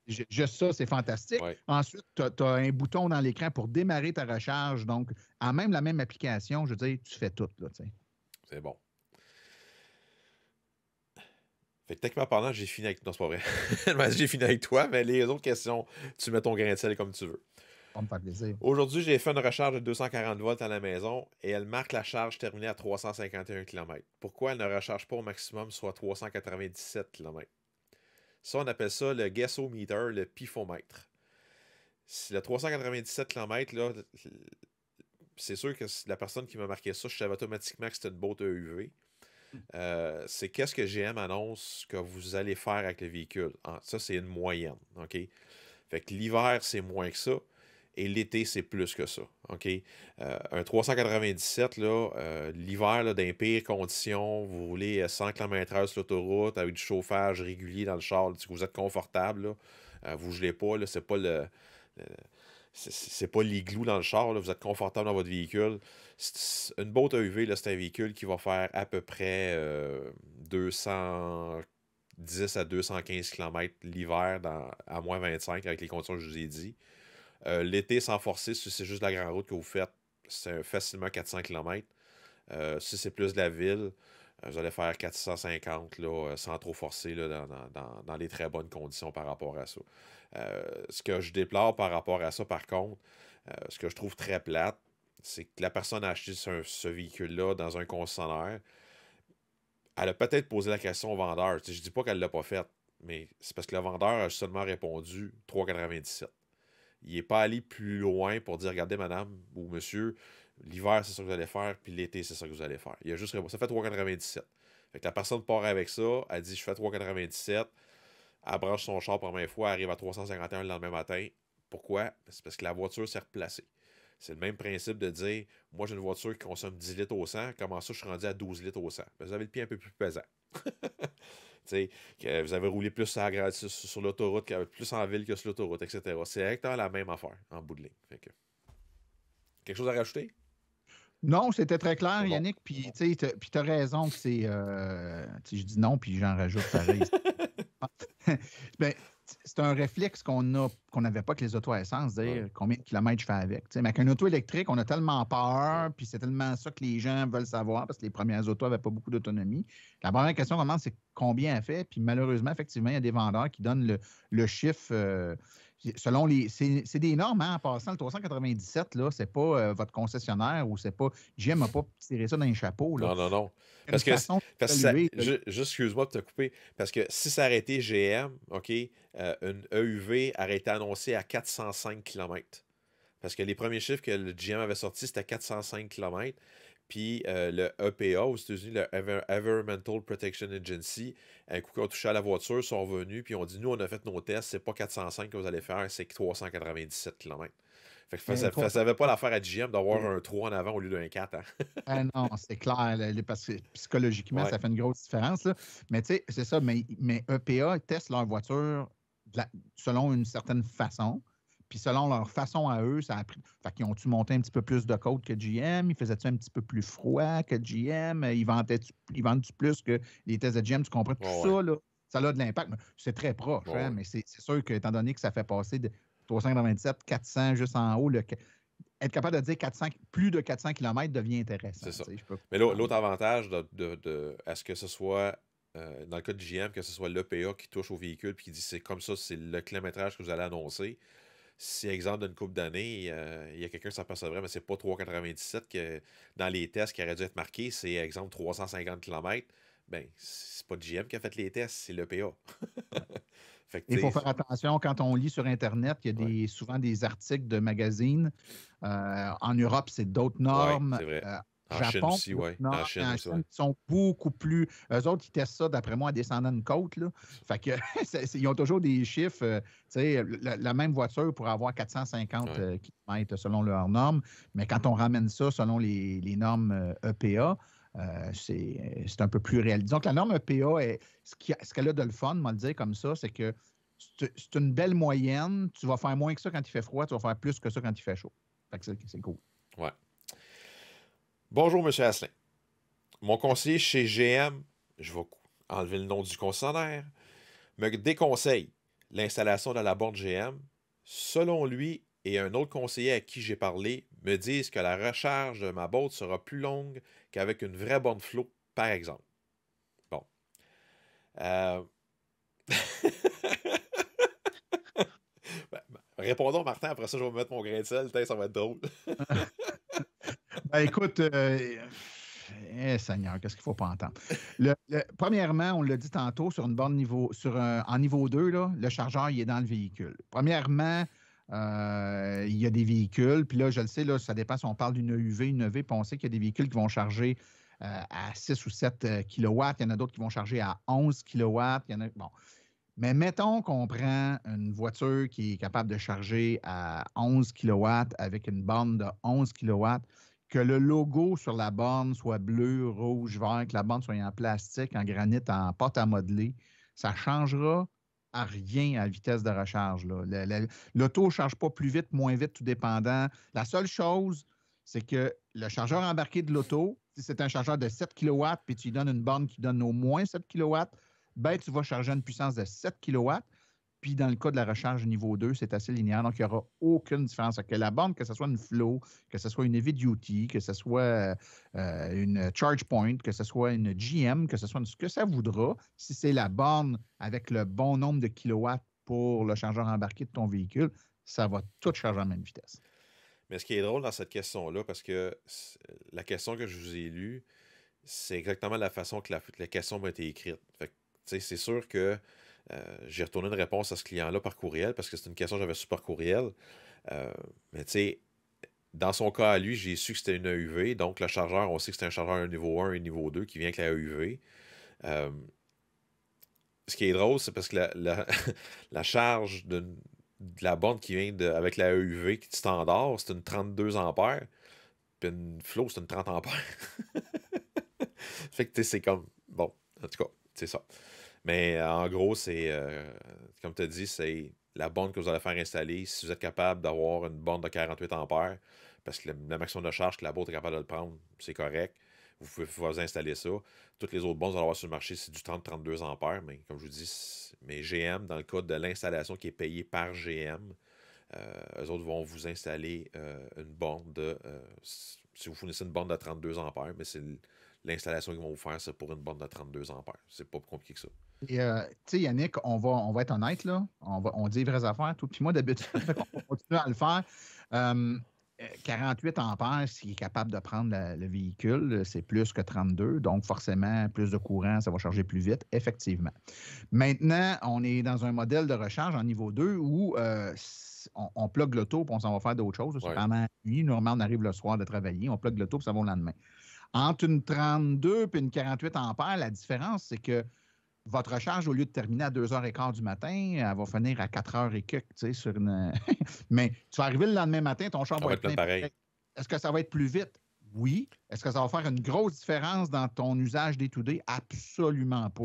Juste ça, c'est fantastique. Ensuite, tu as, un bouton dans l'écran pour démarrer ta recharge. Donc, à même la même application, je veux dire, tu fais tout. là, C'est bon. Fait que techniquement parlant, j'ai fini avec. Non, c'est pas vrai. <laughs> Ben, j'ai fini avec toi, mais les autres questions, tu mets ton grain de sel comme tu veux. On me fait plaisir. Aujourd'hui, j'ai fait une recharge de 240 volts à la maison et elle marque la charge terminée à 351 km. Pourquoi elle ne recharge pas au maximum, soit 397 km? Ça, on appelle ça le guessometer, le pifomètre. Si le 397 km, c'est sûr que la personne qui m'a marqué ça, je savais automatiquement que c'était une botte EUV. Euh, c'est qu'est-ce que GM annonce que vous allez faire avec le véhicule. Ah, ça, c'est une moyenne. OK? Fait que l'hiver, c'est moins que ça. Et l'été, c'est plus que ça. OK? Euh, un 397, là, euh, l'hiver, là, dans les pires conditions, vous voulez 100 km sur l'autoroute avec du chauffage régulier dans le char, si vous êtes confortable, vous ne gelez pas, c'est pas le c'est pas l'igloo dans le char, vous êtes confortable dans votre véhicule. Une boîte à UV, c'est un véhicule qui va faire à peu près 210 euh, à 215 km l'hiver à moins 25 avec les conditions que je vous ai dit. Euh, l'été, sans forcer, si c'est juste la grande route que vous faites, c'est facilement 400 km. Euh, si c'est plus la ville, vous allez faire 450 là, sans trop forcer dans, dans, dans, les très bonnes conditions par rapport à ça. Euh, ce que je déplore par rapport à ça, par contre, euh, ce que je trouve très plate, c'est que la personne a acheté ce, véhicule-là dans un concessionnaire. Elle a peut-être posé la question au vendeur. Je ne dis pas qu'elle ne l'a pas faite, mais c'est parce que le vendeur a seulement répondu 3,97. Il n'est pas allé plus loin pour dire Regardez, madame ou monsieur, l'hiver, c'est ça que vous allez faire, puis l'été, c'est ça que vous allez faire. Il a juste répondu Ça fait 3,97. la personne part avec ça, elle dit Je fais 3,97. Elle branche son char pour la première fois, arrive à 351 le lendemain matin. Pourquoi? C'est parce que la voiture s'est replacée. C'est le même principe de dire Moi, j'ai une voiture qui consomme 10 litres au 100, comment ça, je suis rendu à 12 litres au 100 ben, Vous avez le pied un peu plus pesant. <laughs> vous avez roulé plus sur, sur l'autoroute, plus en ville que sur l'autoroute, etc. C'est exactement la même affaire en bout de ligne. Quelque chose à rajouter non, c'était très clair, Yannick. Puis tu as raison c'est. Euh, je dis non, puis j'en rajoute <laughs> <laughs> Ben, c'est un réflexe qu'on a qu'on n'avait pas que les auto essence, dire combien de kilomètres je fais avec. Mais avec auto électrique, on a tellement peur, puis c'est tellement ça que les gens veulent savoir, parce que les premières autos n'avaient pas beaucoup d'autonomie. La première question qu'on c'est combien elle fait, puis malheureusement, effectivement, il y a des vendeurs qui donnent le, chiffre. Euh, selon les. C'est des normes, hein, en passant. Le 397, là, c'est pas euh, votre concessionnaire ou c'est pas. GM n'a pas tiré ça dans les chapeaux. Là. Non, non, non. Parce que. Parce juste, excuse-moi de te couper. Parce que si ça aurait été GM, OK, euh, une EUV aurait été annoncée à 405 km. Parce que les premiers chiffres que le GM avait sortis, c'était 405 km. Puis euh, le EPA aux États-Unis, le Environmental Protection Agency, un coup qu'on touchait à la voiture, sont venus, puis on dit nous, on a fait nos tests, c'est pas 405 que vous allez faire, c'est 397 km. Fait que ça, ne eh, pas l'affaire à GM d'avoir eh. un 3 en avant au lieu d'un 4. Hein. <laughs> ah non, c'est clair, parce que psychologiquement, ça fait une grosse différence. Mais tu sais, c'est ça, mais, EPA testent leur voiture selon une certaine façon. Puis selon leur façon à eux, ça a Fait qu'ils ont-tu monté un petit peu plus de côtes que GM? Ils faisaient-tu un petit peu plus froid que GM? Ils vendaient-tu plus que les tests de GM? Tu comprends tout ça, Ça a de l'impact. C'est très proche, hein, mais c'est sûr que, étant donné que ça fait passer de 397, 400 juste en haut, être capable de dire 400, plus de 400 km devient intéressant. C'est ça. Mais l'autre avantage de, ce que ce soit, euh, dans le cas de GM, que ce soit l'EPA qui touche au véhicule puis qui dit c'est comme ça, c'est le kilométrage que vous allez annoncer, si, exemple, d'une coupe d'années, euh, il y a quelqu'un qui s'apercevrait, mais c'est pas 3,97 que dans les tests qui auraient dû être marqué, c'est, exemple, 350 km. Ben, c'est pas le GM qui a fait les tests, c'est l'EPA. <laughs> il faut faire attention quand on lit sur Internet, il y a des, souvent des articles de magazines. Euh, en Europe, c'est d'autres normes. c'est euh, Japon, en oui. en Chine, sont beaucoup plus. Eux autres, ils testent ça, d'après moi, en descendant une côte. Là. Fait que, <laughs> ils ont toujours des chiffres. Euh, tu la, la, même voiture pourrait avoir 450 euh, km selon leurs normes, mais quand on ramène ça selon les, normes EPA, euh, e c'est un peu plus réel. Donc, la norme EPA, est, ce qu'elle a de le fun, on le dire comme ça, c'est que c'est une belle moyenne. Tu vas faire moins que ça quand il fait froid, tu vas faire plus que ça quand il fait chaud. Fait que c'est cool. Ouais. Bonjour, M. Asselin. Mon conseiller chez GM, je vais enlever le nom du concessionnaire, me déconseille l'installation de la borne GM. Selon lui et un autre conseiller à qui j'ai parlé, me disent que la recharge de ma botte sera plus longue qu'avec une vraie borne flot, par exemple. Bon. Euh, <laughs> ben, ben, répondons, Martin, après ça, je vais me mettre mon grain de sel, ça va être drôle. <laughs> Ben, écoute, euh, eh, Seigneur, qu'est-ce qu'il ne faut pas entendre? premièrement, on l'a dit tantôt, sur une borne niveau, sur en niveau 2, le chargeur, il est dans le véhicule. Premièrement, euh, il y a des véhicules, puis là, je le sais, là, ça dépend si on parle d'une UV, une EV, puis on sait qu'il y a des véhicules qui vont charger euh, à 6 ou 7 kW, il y en a d'autres qui vont charger à 11 kW, Bon. Mais mettons qu'on prend une voiture qui est capable de charger à 11 kW avec une borne de 11 kW que le logo sur la borne soit bleu, rouge, vert, que la borne soit en plastique, en granit, en pâte à modeler, ça changera à rien à la vitesse de recharge. L'auto ne charge pas plus vite, moins vite, tout dépendant. La seule chose, c'est que le chargeur embarqué de l'auto, si c'est un chargeur de 7 kW, puis tu lui donnes une borne qui donne au moins 7 kW, ben, tu vas charger une puissance de 7 kW. Puis dans le cas de la recharge niveau 2, c'est assez linéaire. Donc, il n'y aura aucune différence. Que la borne, que ce soit une flow, que ce soit une heavy duty, que ce soit euh, euh, une charge point, que ce soit une GM, que ce soit ce que ça voudra, si c'est la borne avec le bon nombre de kilowatts pour le chargeur embarqué de ton véhicule, ça va tout charger à la même vitesse. Mais ce qui est drôle dans cette question-là, parce que euh, la question que je vous ai lue, c'est exactement la façon que la, la question m'a été écrite. c'est sûr que euh, j'ai retourné une réponse à ce client-là par courriel parce que c'est une question que j'avais su par courriel. Euh, mais tu sais, dans son cas à lui, j'ai su que c'était une AUV. Donc, le chargeur, on sait que c'est un chargeur niveau 1 et niveau 2 qui vient avec la AUV. Euh, ce qui est drôle, c'est parce que la, <laughs> charge de, la bande qui vient avec la AUV qui est standard, c'est une 32 ampères. Puis une flow, c'est une 30 ampères. <laughs> fait que tu sais, c'est comme. Bon, en tout cas, c'est ça. Mais euh, en gros, c'est, euh, comme tu as dit, c'est la bande que vous allez faire installer. Si vous êtes capable d'avoir une bande de 48 ampères, parce que le, la maximum de charge que la boîte est capable de prendre, c'est correct. Vous pouvez vous installer ça. Toutes les autres bandes que vous allez avoir sur le marché, c'est du 30-32 ampères. Mais comme je vous dis, mais GM, dans le cas de l'installation qui est payée par GM, euh, eux autres vont vous installer euh, une bande de. si vous fournissez une bande de 32 ampères, mais c'est l'installation qu'ils vont vous faire, c'est pour une bande de 32 ampères. C'est pas plus compliqué que ça. Et euh, tu sais, Yannick, on va, on va être honnête, là. On, va, on dit les vraies affaires, tout. Puis moi, d'habitude, <laughs> on continue à le faire. 48 hum, euh, ampères, s'il est capable de prendre le véhicule, c'est plus que 32. Donc, forcément, plus de courant, ça va charger plus vite, effectivement. Maintenant, on est dans un modèle de recharge en niveau 2 où euh, on, on le l'auto puis on s'en va faire d'autres choses. C'est Pendant la nuit, normalement, on arrive le soir de travailler, on plug l'auto puis ça va au lendemain. Entre une 32 et une 48 ampères, la différence, c'est que votre charge, au lieu de terminer à 2h15 du matin, elle va finir à 4h et quelques, tu sais, sur une... <laughs> Mais tu vas arriver le lendemain matin, ton char va, être plein. Est-ce que ça va être plus vite? oui. Est-ce que ça va faire une grosse différence dans ton usage des 2 d Absolument pas.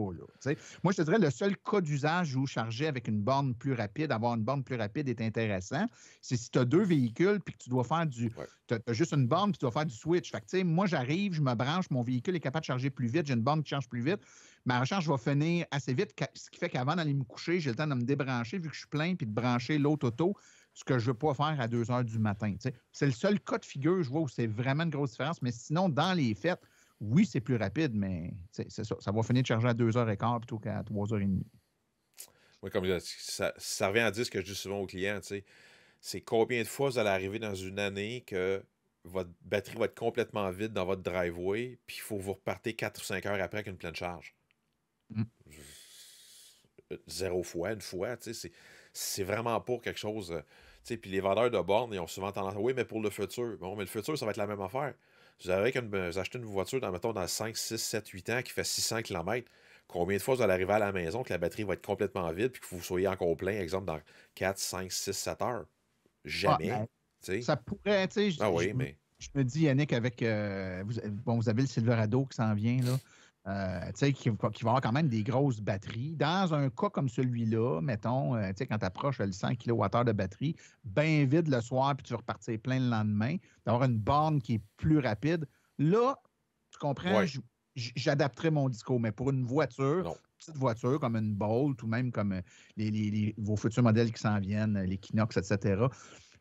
Moi, je te dirais, le seul cas d'usage où charger avec une borne plus rapide, avoir une borne plus rapide est intéressant, c'est si tu as deux véhicules puis que tu dois faire du. Tu as, juste une borne tu dois faire du switch. Fait que, moi, j'arrive, je me branche, mon véhicule est capable de charger plus vite, j'ai une borne qui charge plus vite. Ma recharge va finir assez vite, ce qui fait qu'avant d'aller me coucher, j'ai le temps de me débrancher vu que je suis plein puis de brancher l'autre auto ce que je ne veux pas faire à 2 heures du matin. C'est le seul cas de figure, je vois, où c'est vraiment une grosse différence. Mais sinon, dans les fêtes, oui, c'est plus rapide, mais c'est ça. Ça va finir de charger à 2h15 plutôt qu'à 3h30. Oui, comme ça, ça revient à dire ce que je dis souvent aux clients, C'est combien de fois vous allez arriver dans une année que votre batterie va être complètement vide dans votre driveway, puis il faut vous repartir 4 ou 5 heures après avec une pleine charge. Mm. Zéro fois, une fois, c'est, vraiment pour quelque chose. Euh, puis les vendeurs de bornes, ils ont souvent tendance à oui, mais pour le futur. Bon, mais le futur, ça va être la même affaire. Vous, avez quand euh, vous achetez une voiture, dans, mettons, dans 5, 6, 7, 8 ans qui fait 600 km. Combien de fois vous allez arriver à la maison que la batterie va être complètement vide puis que vous soyez encore plein, exemple, dans 4, 5, 6, 7 heures? Ah, Jamais. Ben, ça pourrait, tu sais. Ah oui, mais. Je me dis, Yannick, avec. Euh, bon, vous avez le Silverado qui s'en vient, là. Euh, qui, va avoir quand même des grosses batteries. Dans un cas comme celui-là, mettons, euh, sais, quand tu approches le 100 kWh de batterie, bien vide le soir, puis tu vas repartir plein le lendemain, d'avoir une borne qui est plus rapide. Là, tu comprends, j'adapterai mon discours, mais pour une voiture, petite voiture comme une Bolt ou même comme euh, les, vos futurs modèles qui s'en viennent, les l'Equinox, etc.,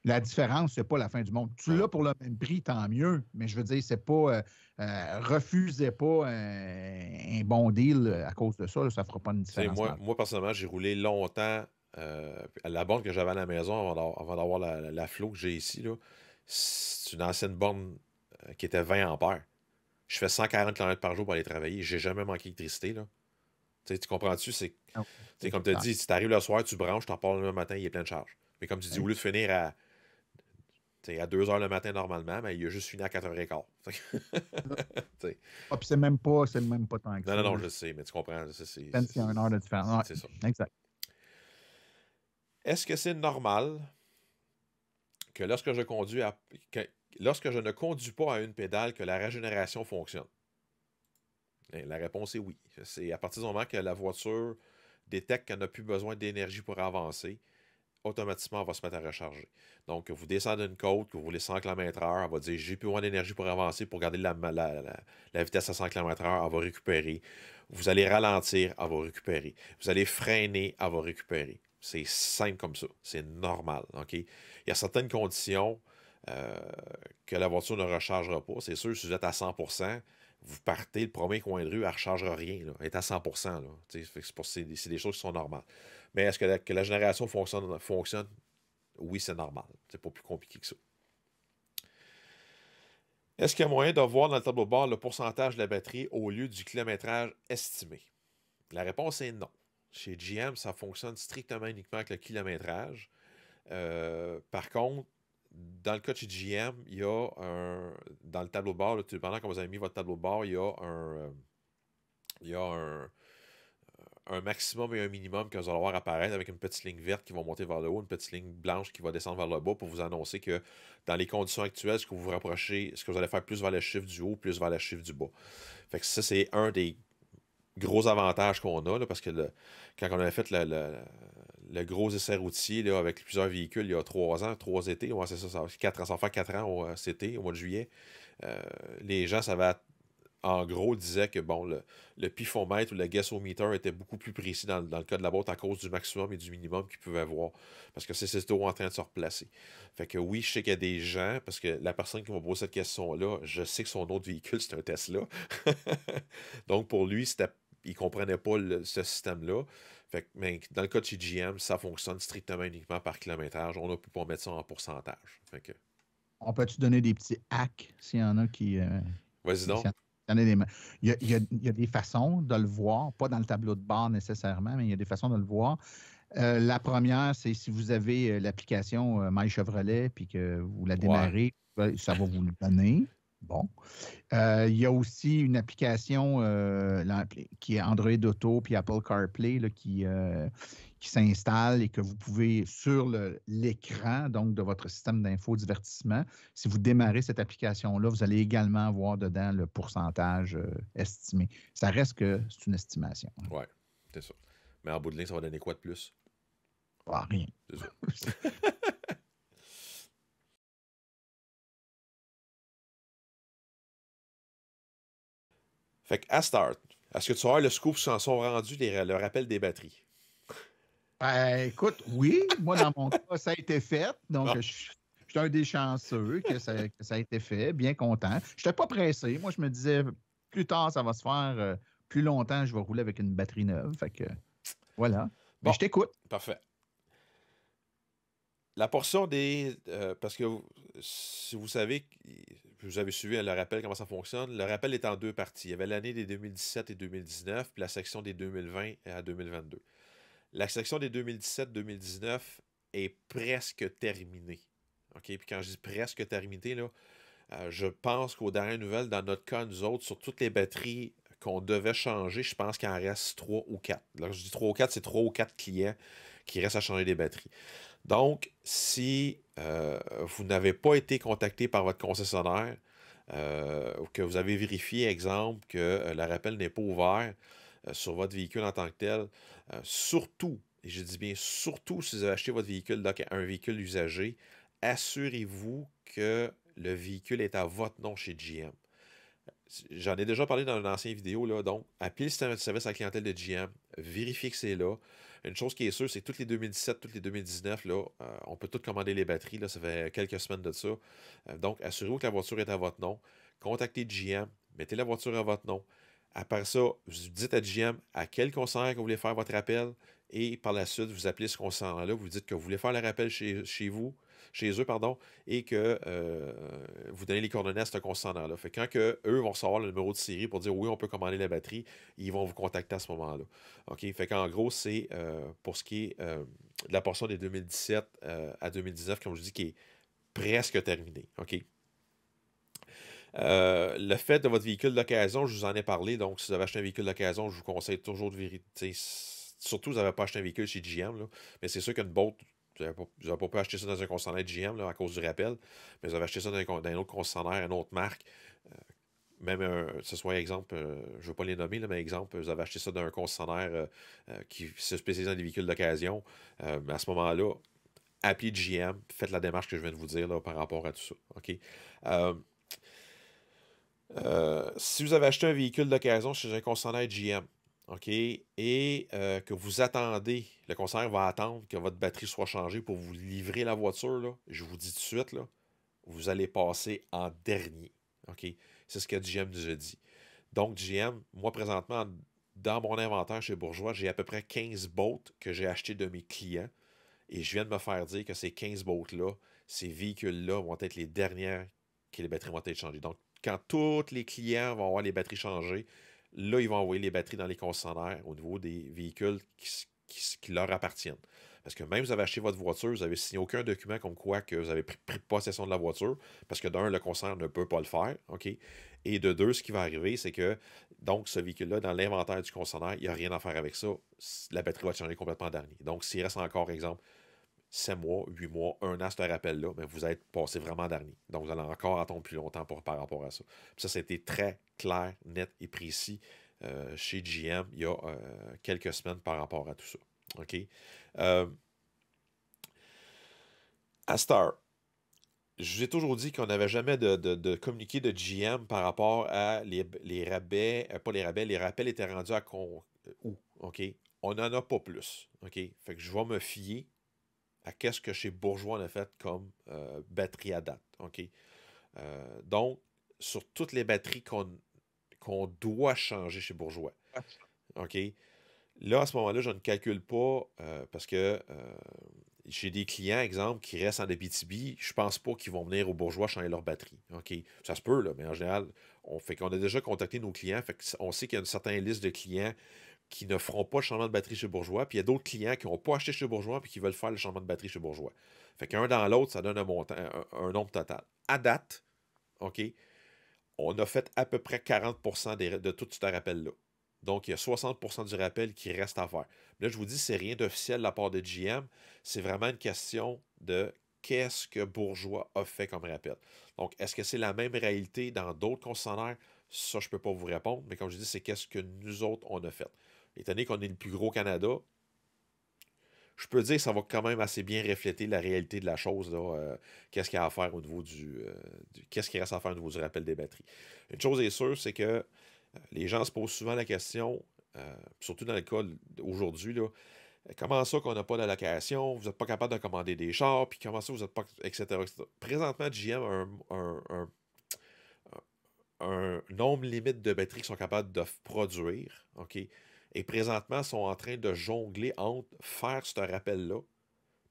la différence, ce n'est pas la fin du monde. Tu l'as pour le même prix, tant mieux, mais je veux dire, c'est pas. Euh, euh, refusez pas euh, un, bon deal à cause de ça, Ça ça fera pas une différence. Moi, personnellement, j'ai roulé longtemps. la borne que j'avais à la maison avant d'avoir la, flot que j'ai ici, c'est une ancienne borne qui était 20 ampères. Je fais 140 km par jour pour aller travailler. J'ai jamais manqué d'électricité. Tu comprends-tu? C'est ah comme tu dit, si tu arrives le soir, tu branches, tu en parles le matin, il est plein de charges. Mais comme tu dis, au lieu de finir à c'est à 2h le matin normalement, mais ben, il a juste fini à 4h15. <laughs> ah, puis c'est même pas, c'est même pas tant que ça. Non, non, je sais, mais tu comprends. C'est une heure de différence. C'est ça. Exact. Est-ce que c'est normal que lorsque je conduis à, lorsque je ne conduis pas à une pédale, que la régénération fonctionne? Eh, la réponse est oui. C'est à partir du moment que la voiture détecte qu'elle n'a plus besoin d'énergie pour avancer, automatiquement, elle va se mettre à recharger. Donc, vous descendez une côte, vous voulez 100 km/h, elle va dire j'ai plus moins d'énergie pour avancer, pour garder la, vitesse à 100 km/h, elle va récupérer. Vous allez ralentir, elle va récupérer. Vous allez freiner, elle va récupérer. C'est simple comme ça. C'est normal. ok Il y a certaines conditions euh, que la voiture ne rechargera pas. C'est sûr, si vous êtes à 100 vous partez le premier coin de rue, elle ne rechargera rien. Elle est à 100 C'est des choses qui sont normales. Mais est-ce que la, génération fonctionne, Oui, c'est normal. C'est pas plus compliqué que ça. Est-ce qu'il y a moyen de voir dans le tableau de bord le pourcentage de la batterie au lieu du kilométrage estimé? La réponse est non. Chez GM, ça fonctionne strictement uniquement avec le kilométrage. Euh, par contre, dans le coach GM, il y a un. Dans le tableau de bord, pendant que vous avez mis votre tableau de bord, il y a un. Euh, il y a euh, un maximum et un minimum que vous allez voir apparaître avec une petite ligne verte qui va monter vers le haut, une petite ligne blanche qui va descendre vers le bas pour vous annoncer que dans les conditions actuelles, ce que vous vous rapprochez, ce que vous allez faire plus vers le chiffre du haut, plus vers le chiffre du bas. Fait que ça, c'est un des gros avantages qu'on a, parce que le, quand on avait fait le, le gros essai routier avec plusieurs véhicules il y a trois ans, trois étés. c'est ça, quatre, quatre ans euh, cet été, au mois de juillet. Euh, les gens ça va en gros, disaient que bon, le, pifomètre ou le gasomètre était beaucoup plus précis dans, le cas de la boîte à cause du maximum et du minimum qu'ils pouvaient avoir. Parce que c'est en train de se replacer. Fait que oui, je sais qu'il y a des gens, parce que la personne qui m'a posé cette question-là, je sais que son autre véhicule, c'est un Tesla. <laughs> Donc pour lui, c'était il ne comprenait pas ce système-là mais dans le cas de ça fonctionne strictement uniquement par kilométrage. On ne peut pas mettre ça en pourcentage. On peut-tu donner des petits hacks s'il y en a qui. Euh, Vas-y donc. Il y, a, des façons de le voir, pas dans le tableau de bord nécessairement, mais il y a des façons de le voir. Euh, la première, c'est si vous avez euh, l'application My Chevrolet puis que vous la démarrez, ben, ça va vous le donner. Bon. Euh, il y a aussi une application euh, qui est Android Auto puis Apple CarPlay là, qui, euh, qui s'installe et que vous pouvez sur l'écran donc de votre système d'infodivertissement, si vous démarrez cette application-là, vous allez également voir dedans le pourcentage estimé. Ça reste que c'est une estimation. Hein. Oui, c'est ça. Mais en bout de ligne, ça va donner quoi de plus? Ah, rien. C'est ça. <laughs> Fait que, à start, est-ce que tu as le scoop s'en sont rendus le rappel des batteries? Ben, écoute, oui, moi, dans mon cas, ça a été fait. Donc, ah. je, suis un des chanceux que ça, a été fait, bien content. Je n'étais pas pressé. Moi, je me disais, plus tard, ça va se faire. Euh, plus longtemps, je vais rouler avec une batterie neuve. Fait que, voilà. Bon, je t'écoute. Parfait. La portion des. Euh, parce que si vous savez, vous avez suivi le rappel, comment ça fonctionne. Le rappel est en deux parties. Il y avait l'année des 2017 et 2019, puis la section des 2020 à 2022. La section des 2017-2019 est presque terminée. OK? Puis quand je dis presque terminée, là, euh, je pense qu'aux dernières nouvelles, dans notre cas, nous autres, sur toutes les batteries qu'on devait changer, je pense qu'il en reste trois ou 4. Lorsque je dis 3 ou 4, c'est 3 ou quatre clients qui restent à changer des batteries. Donc, si euh, vous n'avez pas été contacté par votre concessionnaire, euh, que vous avez vérifié, exemple, que euh, le rappel n'est pas ouvert euh, sur votre véhicule en tant que tel, surtout, et je dis bien surtout si vous avez acheté votre véhicule, donc un véhicule usagé, assurez-vous que le véhicule est à votre nom chez GM. J'en ai déjà parlé dans une ancienne vidéo, là, donc appelez le service à la clientèle de GM, vérifiez que c'est là, une chose qui est sûre, c'est que toutes les 2017, toutes les 2019, là, euh, on peut toutes commander les batteries. Là, ça fait quelques semaines de ça. Euh, donc, assurez-vous que la voiture est à votre nom. Contactez GM, mettez la voiture à votre nom. À part ça, vous dites à GM à quel concert vous voulez faire votre appel et par la suite, vous appelez ce concert-là, vous dites que vous voulez faire le rappel chez vous chez eux, pardon, et que euh, vous donnez les coordonnées à ce concernant là Fait quand que eux vont savoir le numéro de série pour dire oui, on peut commander la batterie, ils vont vous contacter à ce moment-là. OK? Fait qu'en gros, c'est euh, pour ce qui est euh, de la portion des 2017 à 2019, comme je dis, qui est presque terminée. OK? le fait de votre véhicule d'occasion, je vous en ai parlé, donc si vous avez acheté un véhicule d'occasion, je vous conseille toujours de vérifier. Surtout si vous n'avez pas acheté un véhicule chez GM, mais c'est sûr qu'une boîte vous n'avez pas pu acheter ça dans un concessionnaire de GM à cause du rappel, mais vous avez acheté ça dans, un, autre concessionnaire, une autre marque. Euh, même un, ce soit exemple, euh, je ne veux pas les nommer, mais exemple, vous avez acheté ça dans un concessionnaire euh, qui se spécialise dans des véhicules d'occasion. à ce moment-là, appelez GM, faites la démarche que je viens de vous dire par rapport à tout ça. OK? si vous avez acheté un véhicule d'occasion chez un concessionnaire GM, OK, et euh, que vous attendez, le conseil va attendre que votre batterie soit changée pour vous livrer la voiture, je vous dis tout de suite, là, vous allez passer en dernier. OK? C'est ce que GM nous a dit. Donc, GM, moi présentement, dans mon inventaire chez Bourgeois, j'ai à peu près 15 boats que j'ai achetés de mes clients. Et je viens de me faire dire que ces 15 boats-là, ces véhicules-là vont être les dernières que les batteries vont être changées. Donc, quand tous les clients vont avoir les batteries changées, Là, ils vont envoyer les batteries dans les concessionnaires au niveau des véhicules qui, leur appartiennent. Parce que même si vous avez acheté votre voiture, vous n'avez signé aucun document comme quoi que vous avez pris, possession de la voiture, parce que d'un, le concessionnaire ne peut pas le faire, OK? Et de deux, ce qui va arriver, c'est que, donc, ce véhicule-là, dans l'inventaire du concessionnaire, il n'y a rien à faire avec ça. La batterie va changer complètement dernier. Donc, s'il reste encore, exemple, 7 mois, 8 mois, 1 an, ce rappel-là, mais ben, vous êtes passé vraiment dernier. Donc, vous allez encore attendre plus longtemps pour, par rapport à ça. ça, c'était très clair, net et précis euh, chez GM il y a euh, quelques semaines par rapport à tout ça. OK? Euh, je vous ai toujours dit qu'on n'avait jamais de, de, de, communiqué de GM par rapport à les, les rabais, euh, pas les rabais, les rappels étaient rendus à où? OK? On n'en a pas plus. OK? Fait que je vais me fier à qu'est-ce que chez Bourgeois on a fait comme euh, batterie à date. ok euh, donc, sur toutes les batteries qu'on doit changer chez Bourgeois. OK? Là, à ce moment-là, je ne calcule pas euh, parce que j'ai des clients, exemple, qui restent en Abitibi, je ne pense pas qu'ils vont venir aux Bourgeois changer leur batterie. OK? Ça se peut, là, mais en général, on fait qu'on a déjà contacté nos clients, fait on sait qu'il y a une certaine liste de clients qui ne feront pas le changement de batterie chez Bourgeois, puis il y a d'autres clients qui n'ont pas acheté chez Bourgeois puis qui veulent faire le changement de batterie chez Bourgeois. Fait qu'un dans l'autre, ça donne un, nombre total. À date, OK, on a fait à peu près 40 de tout ce rappel-là. Donc, il y a 60 du rappel qui reste à faire. Là, je vous dis, c'est rien d'officiel de la part de GM. C'est vraiment une question de qu'est-ce que Bourgeois a fait comme rappel. Donc, est-ce que c'est la même réalité dans d'autres concessionnaires? Ça, je ne peux pas vous répondre, mais comme je dis, c'est qu'est-ce que nous autres, on a fait étant donné qu'on est le plus gros Canada, je peux dire que ça va quand même assez bien refléter la réalité de la chose. Euh, qu'est-ce qu'il y a à faire au niveau euh, du, Qu'est-ce qu'il reste à faire au niveau du rappel des batteries? Une chose est sûre, c'est que euh, les gens se posent souvent la question, surtout dans le cas d'aujourd'hui, comment ça qu'on n'a pas d'allocation, vous n'êtes pas capable de commander des chars, puis comment ça vous n'êtes pas. Etc., Présentement, GM a un, nombre limite de batteries qu'ils sont capables de produire. OK? Et présentement, sont en train de jongler entre faire ce rappel-là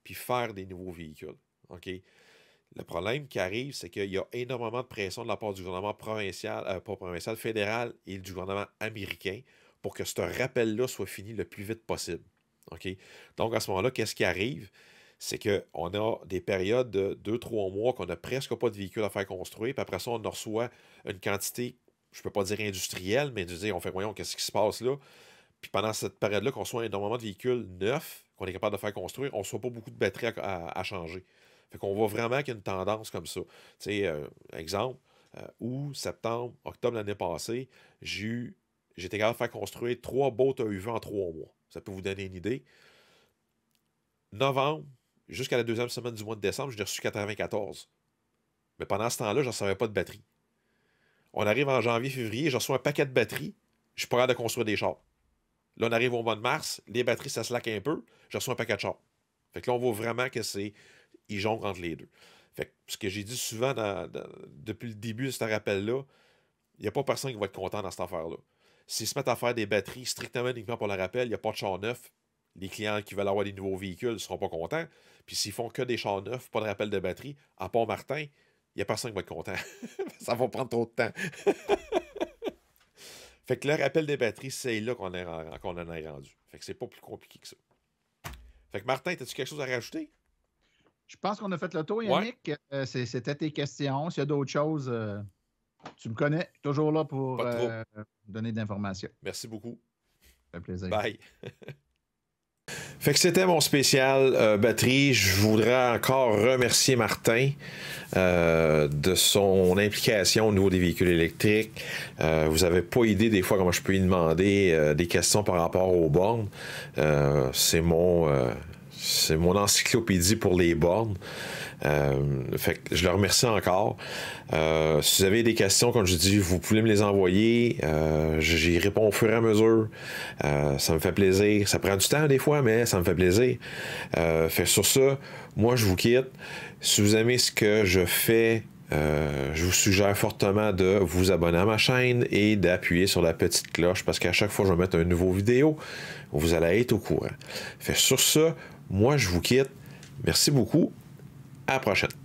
puis faire des nouveaux véhicules. OK? Le problème qui arrive, c'est qu'il y a énormément de pression de la part du gouvernement provincial, euh, pas provincial, fédéral et du gouvernement américain pour que ce rappel-là soit fini le plus vite possible. OK? Donc, à ce moment-là, qu'est-ce qui arrive? C'est qu'on a des périodes de 2-3 mois qu'on n'a presque pas de véhicules à faire construire, puis après ça, on reçoit une quantité, je ne peux pas dire industrielle, mais de on fait, voyons, qu'est-ce qui se passe là? Puis pendant cette période-là, qu'on soit énormément de véhicules neufs, qu'on est capable de faire construire, on ne soit pas beaucoup de batteries à, changer. Fait qu'on voit vraiment qu'il y a une tendance comme ça. Tu sais, euh, exemple, euh, août, septembre, octobre l'année passée, j'ai eu, j'étais capable de faire construire trois beaux UV en trois mois. Ça peut vous donner une idée. Novembre, jusqu'à la deuxième semaine du mois de décembre, j'ai reçu 94. Mais pendant ce temps-là, je n'en savais pas de batterie. On arrive en janvier, février, je reçois un paquet de batteries. Je suis pas capable de construire des chars. Là, on arrive au mois de mars, les batteries, ça se laque un peu, je reçois un paquet de chars. Fait que là, on voit vraiment que c'est. Ils jonglent entre les deux. Fait ce que j'ai dit souvent depuis le début de ce rappel-là, il n'y a pas personne qui va être content dans cette affaire-là. S'ils se mettent à faire des batteries strictement uniquement pour le rappel, il n'y a pas de char neuf. Les clients qui veulent avoir des nouveaux véhicules ne seront pas contents. Puis s'ils font que des chars neufs, pas de rappel de batterie, à Pont-Martin, il n'y a personne qui va être content. <laughs> ça va prendre trop de temps. <laughs> Fait que le rappel des batteries, c'est là qu'on en est rendu. Fait que c'est pas plus compliqué que ça. Fait que Martin, as-tu quelque chose à rajouter? Je pense qu'on a fait le tour, Yannick. Euh, c'était tes questions. S'il y a d'autres choses, euh, tu me connais. Toujours là pour euh, donner de l'information. Merci beaucoup. Ça fait plaisir. Bye. <laughs> Fait que c'était mon spécial euh, batterie. Je voudrais encore remercier Martin euh, de son implication au niveau des véhicules électriques. Euh, vous n'avez pas idée des fois comment je peux lui demander des questions par rapport aux bornes. C'est mon c'est mon encyclopédie pour les bornes. Euh, je le remercie encore. Euh, si vous avez des questions, comme je dis, vous pouvez me les envoyer. Euh, j'y réponds au fur et à mesure. ça me fait plaisir. Ça prend du temps des fois, mais ça me fait plaisir. fait sur ça, moi je vous quitte. Si vous aimez ce que je fais, je vous suggère fortement de vous abonner à ma chaîne et d'appuyer sur la petite cloche parce qu'à chaque fois que je vais mettre une nouvelle vidéo, vous allez être au courant. Fait sur ça, moi, je vous quitte. Merci beaucoup. À la prochaine.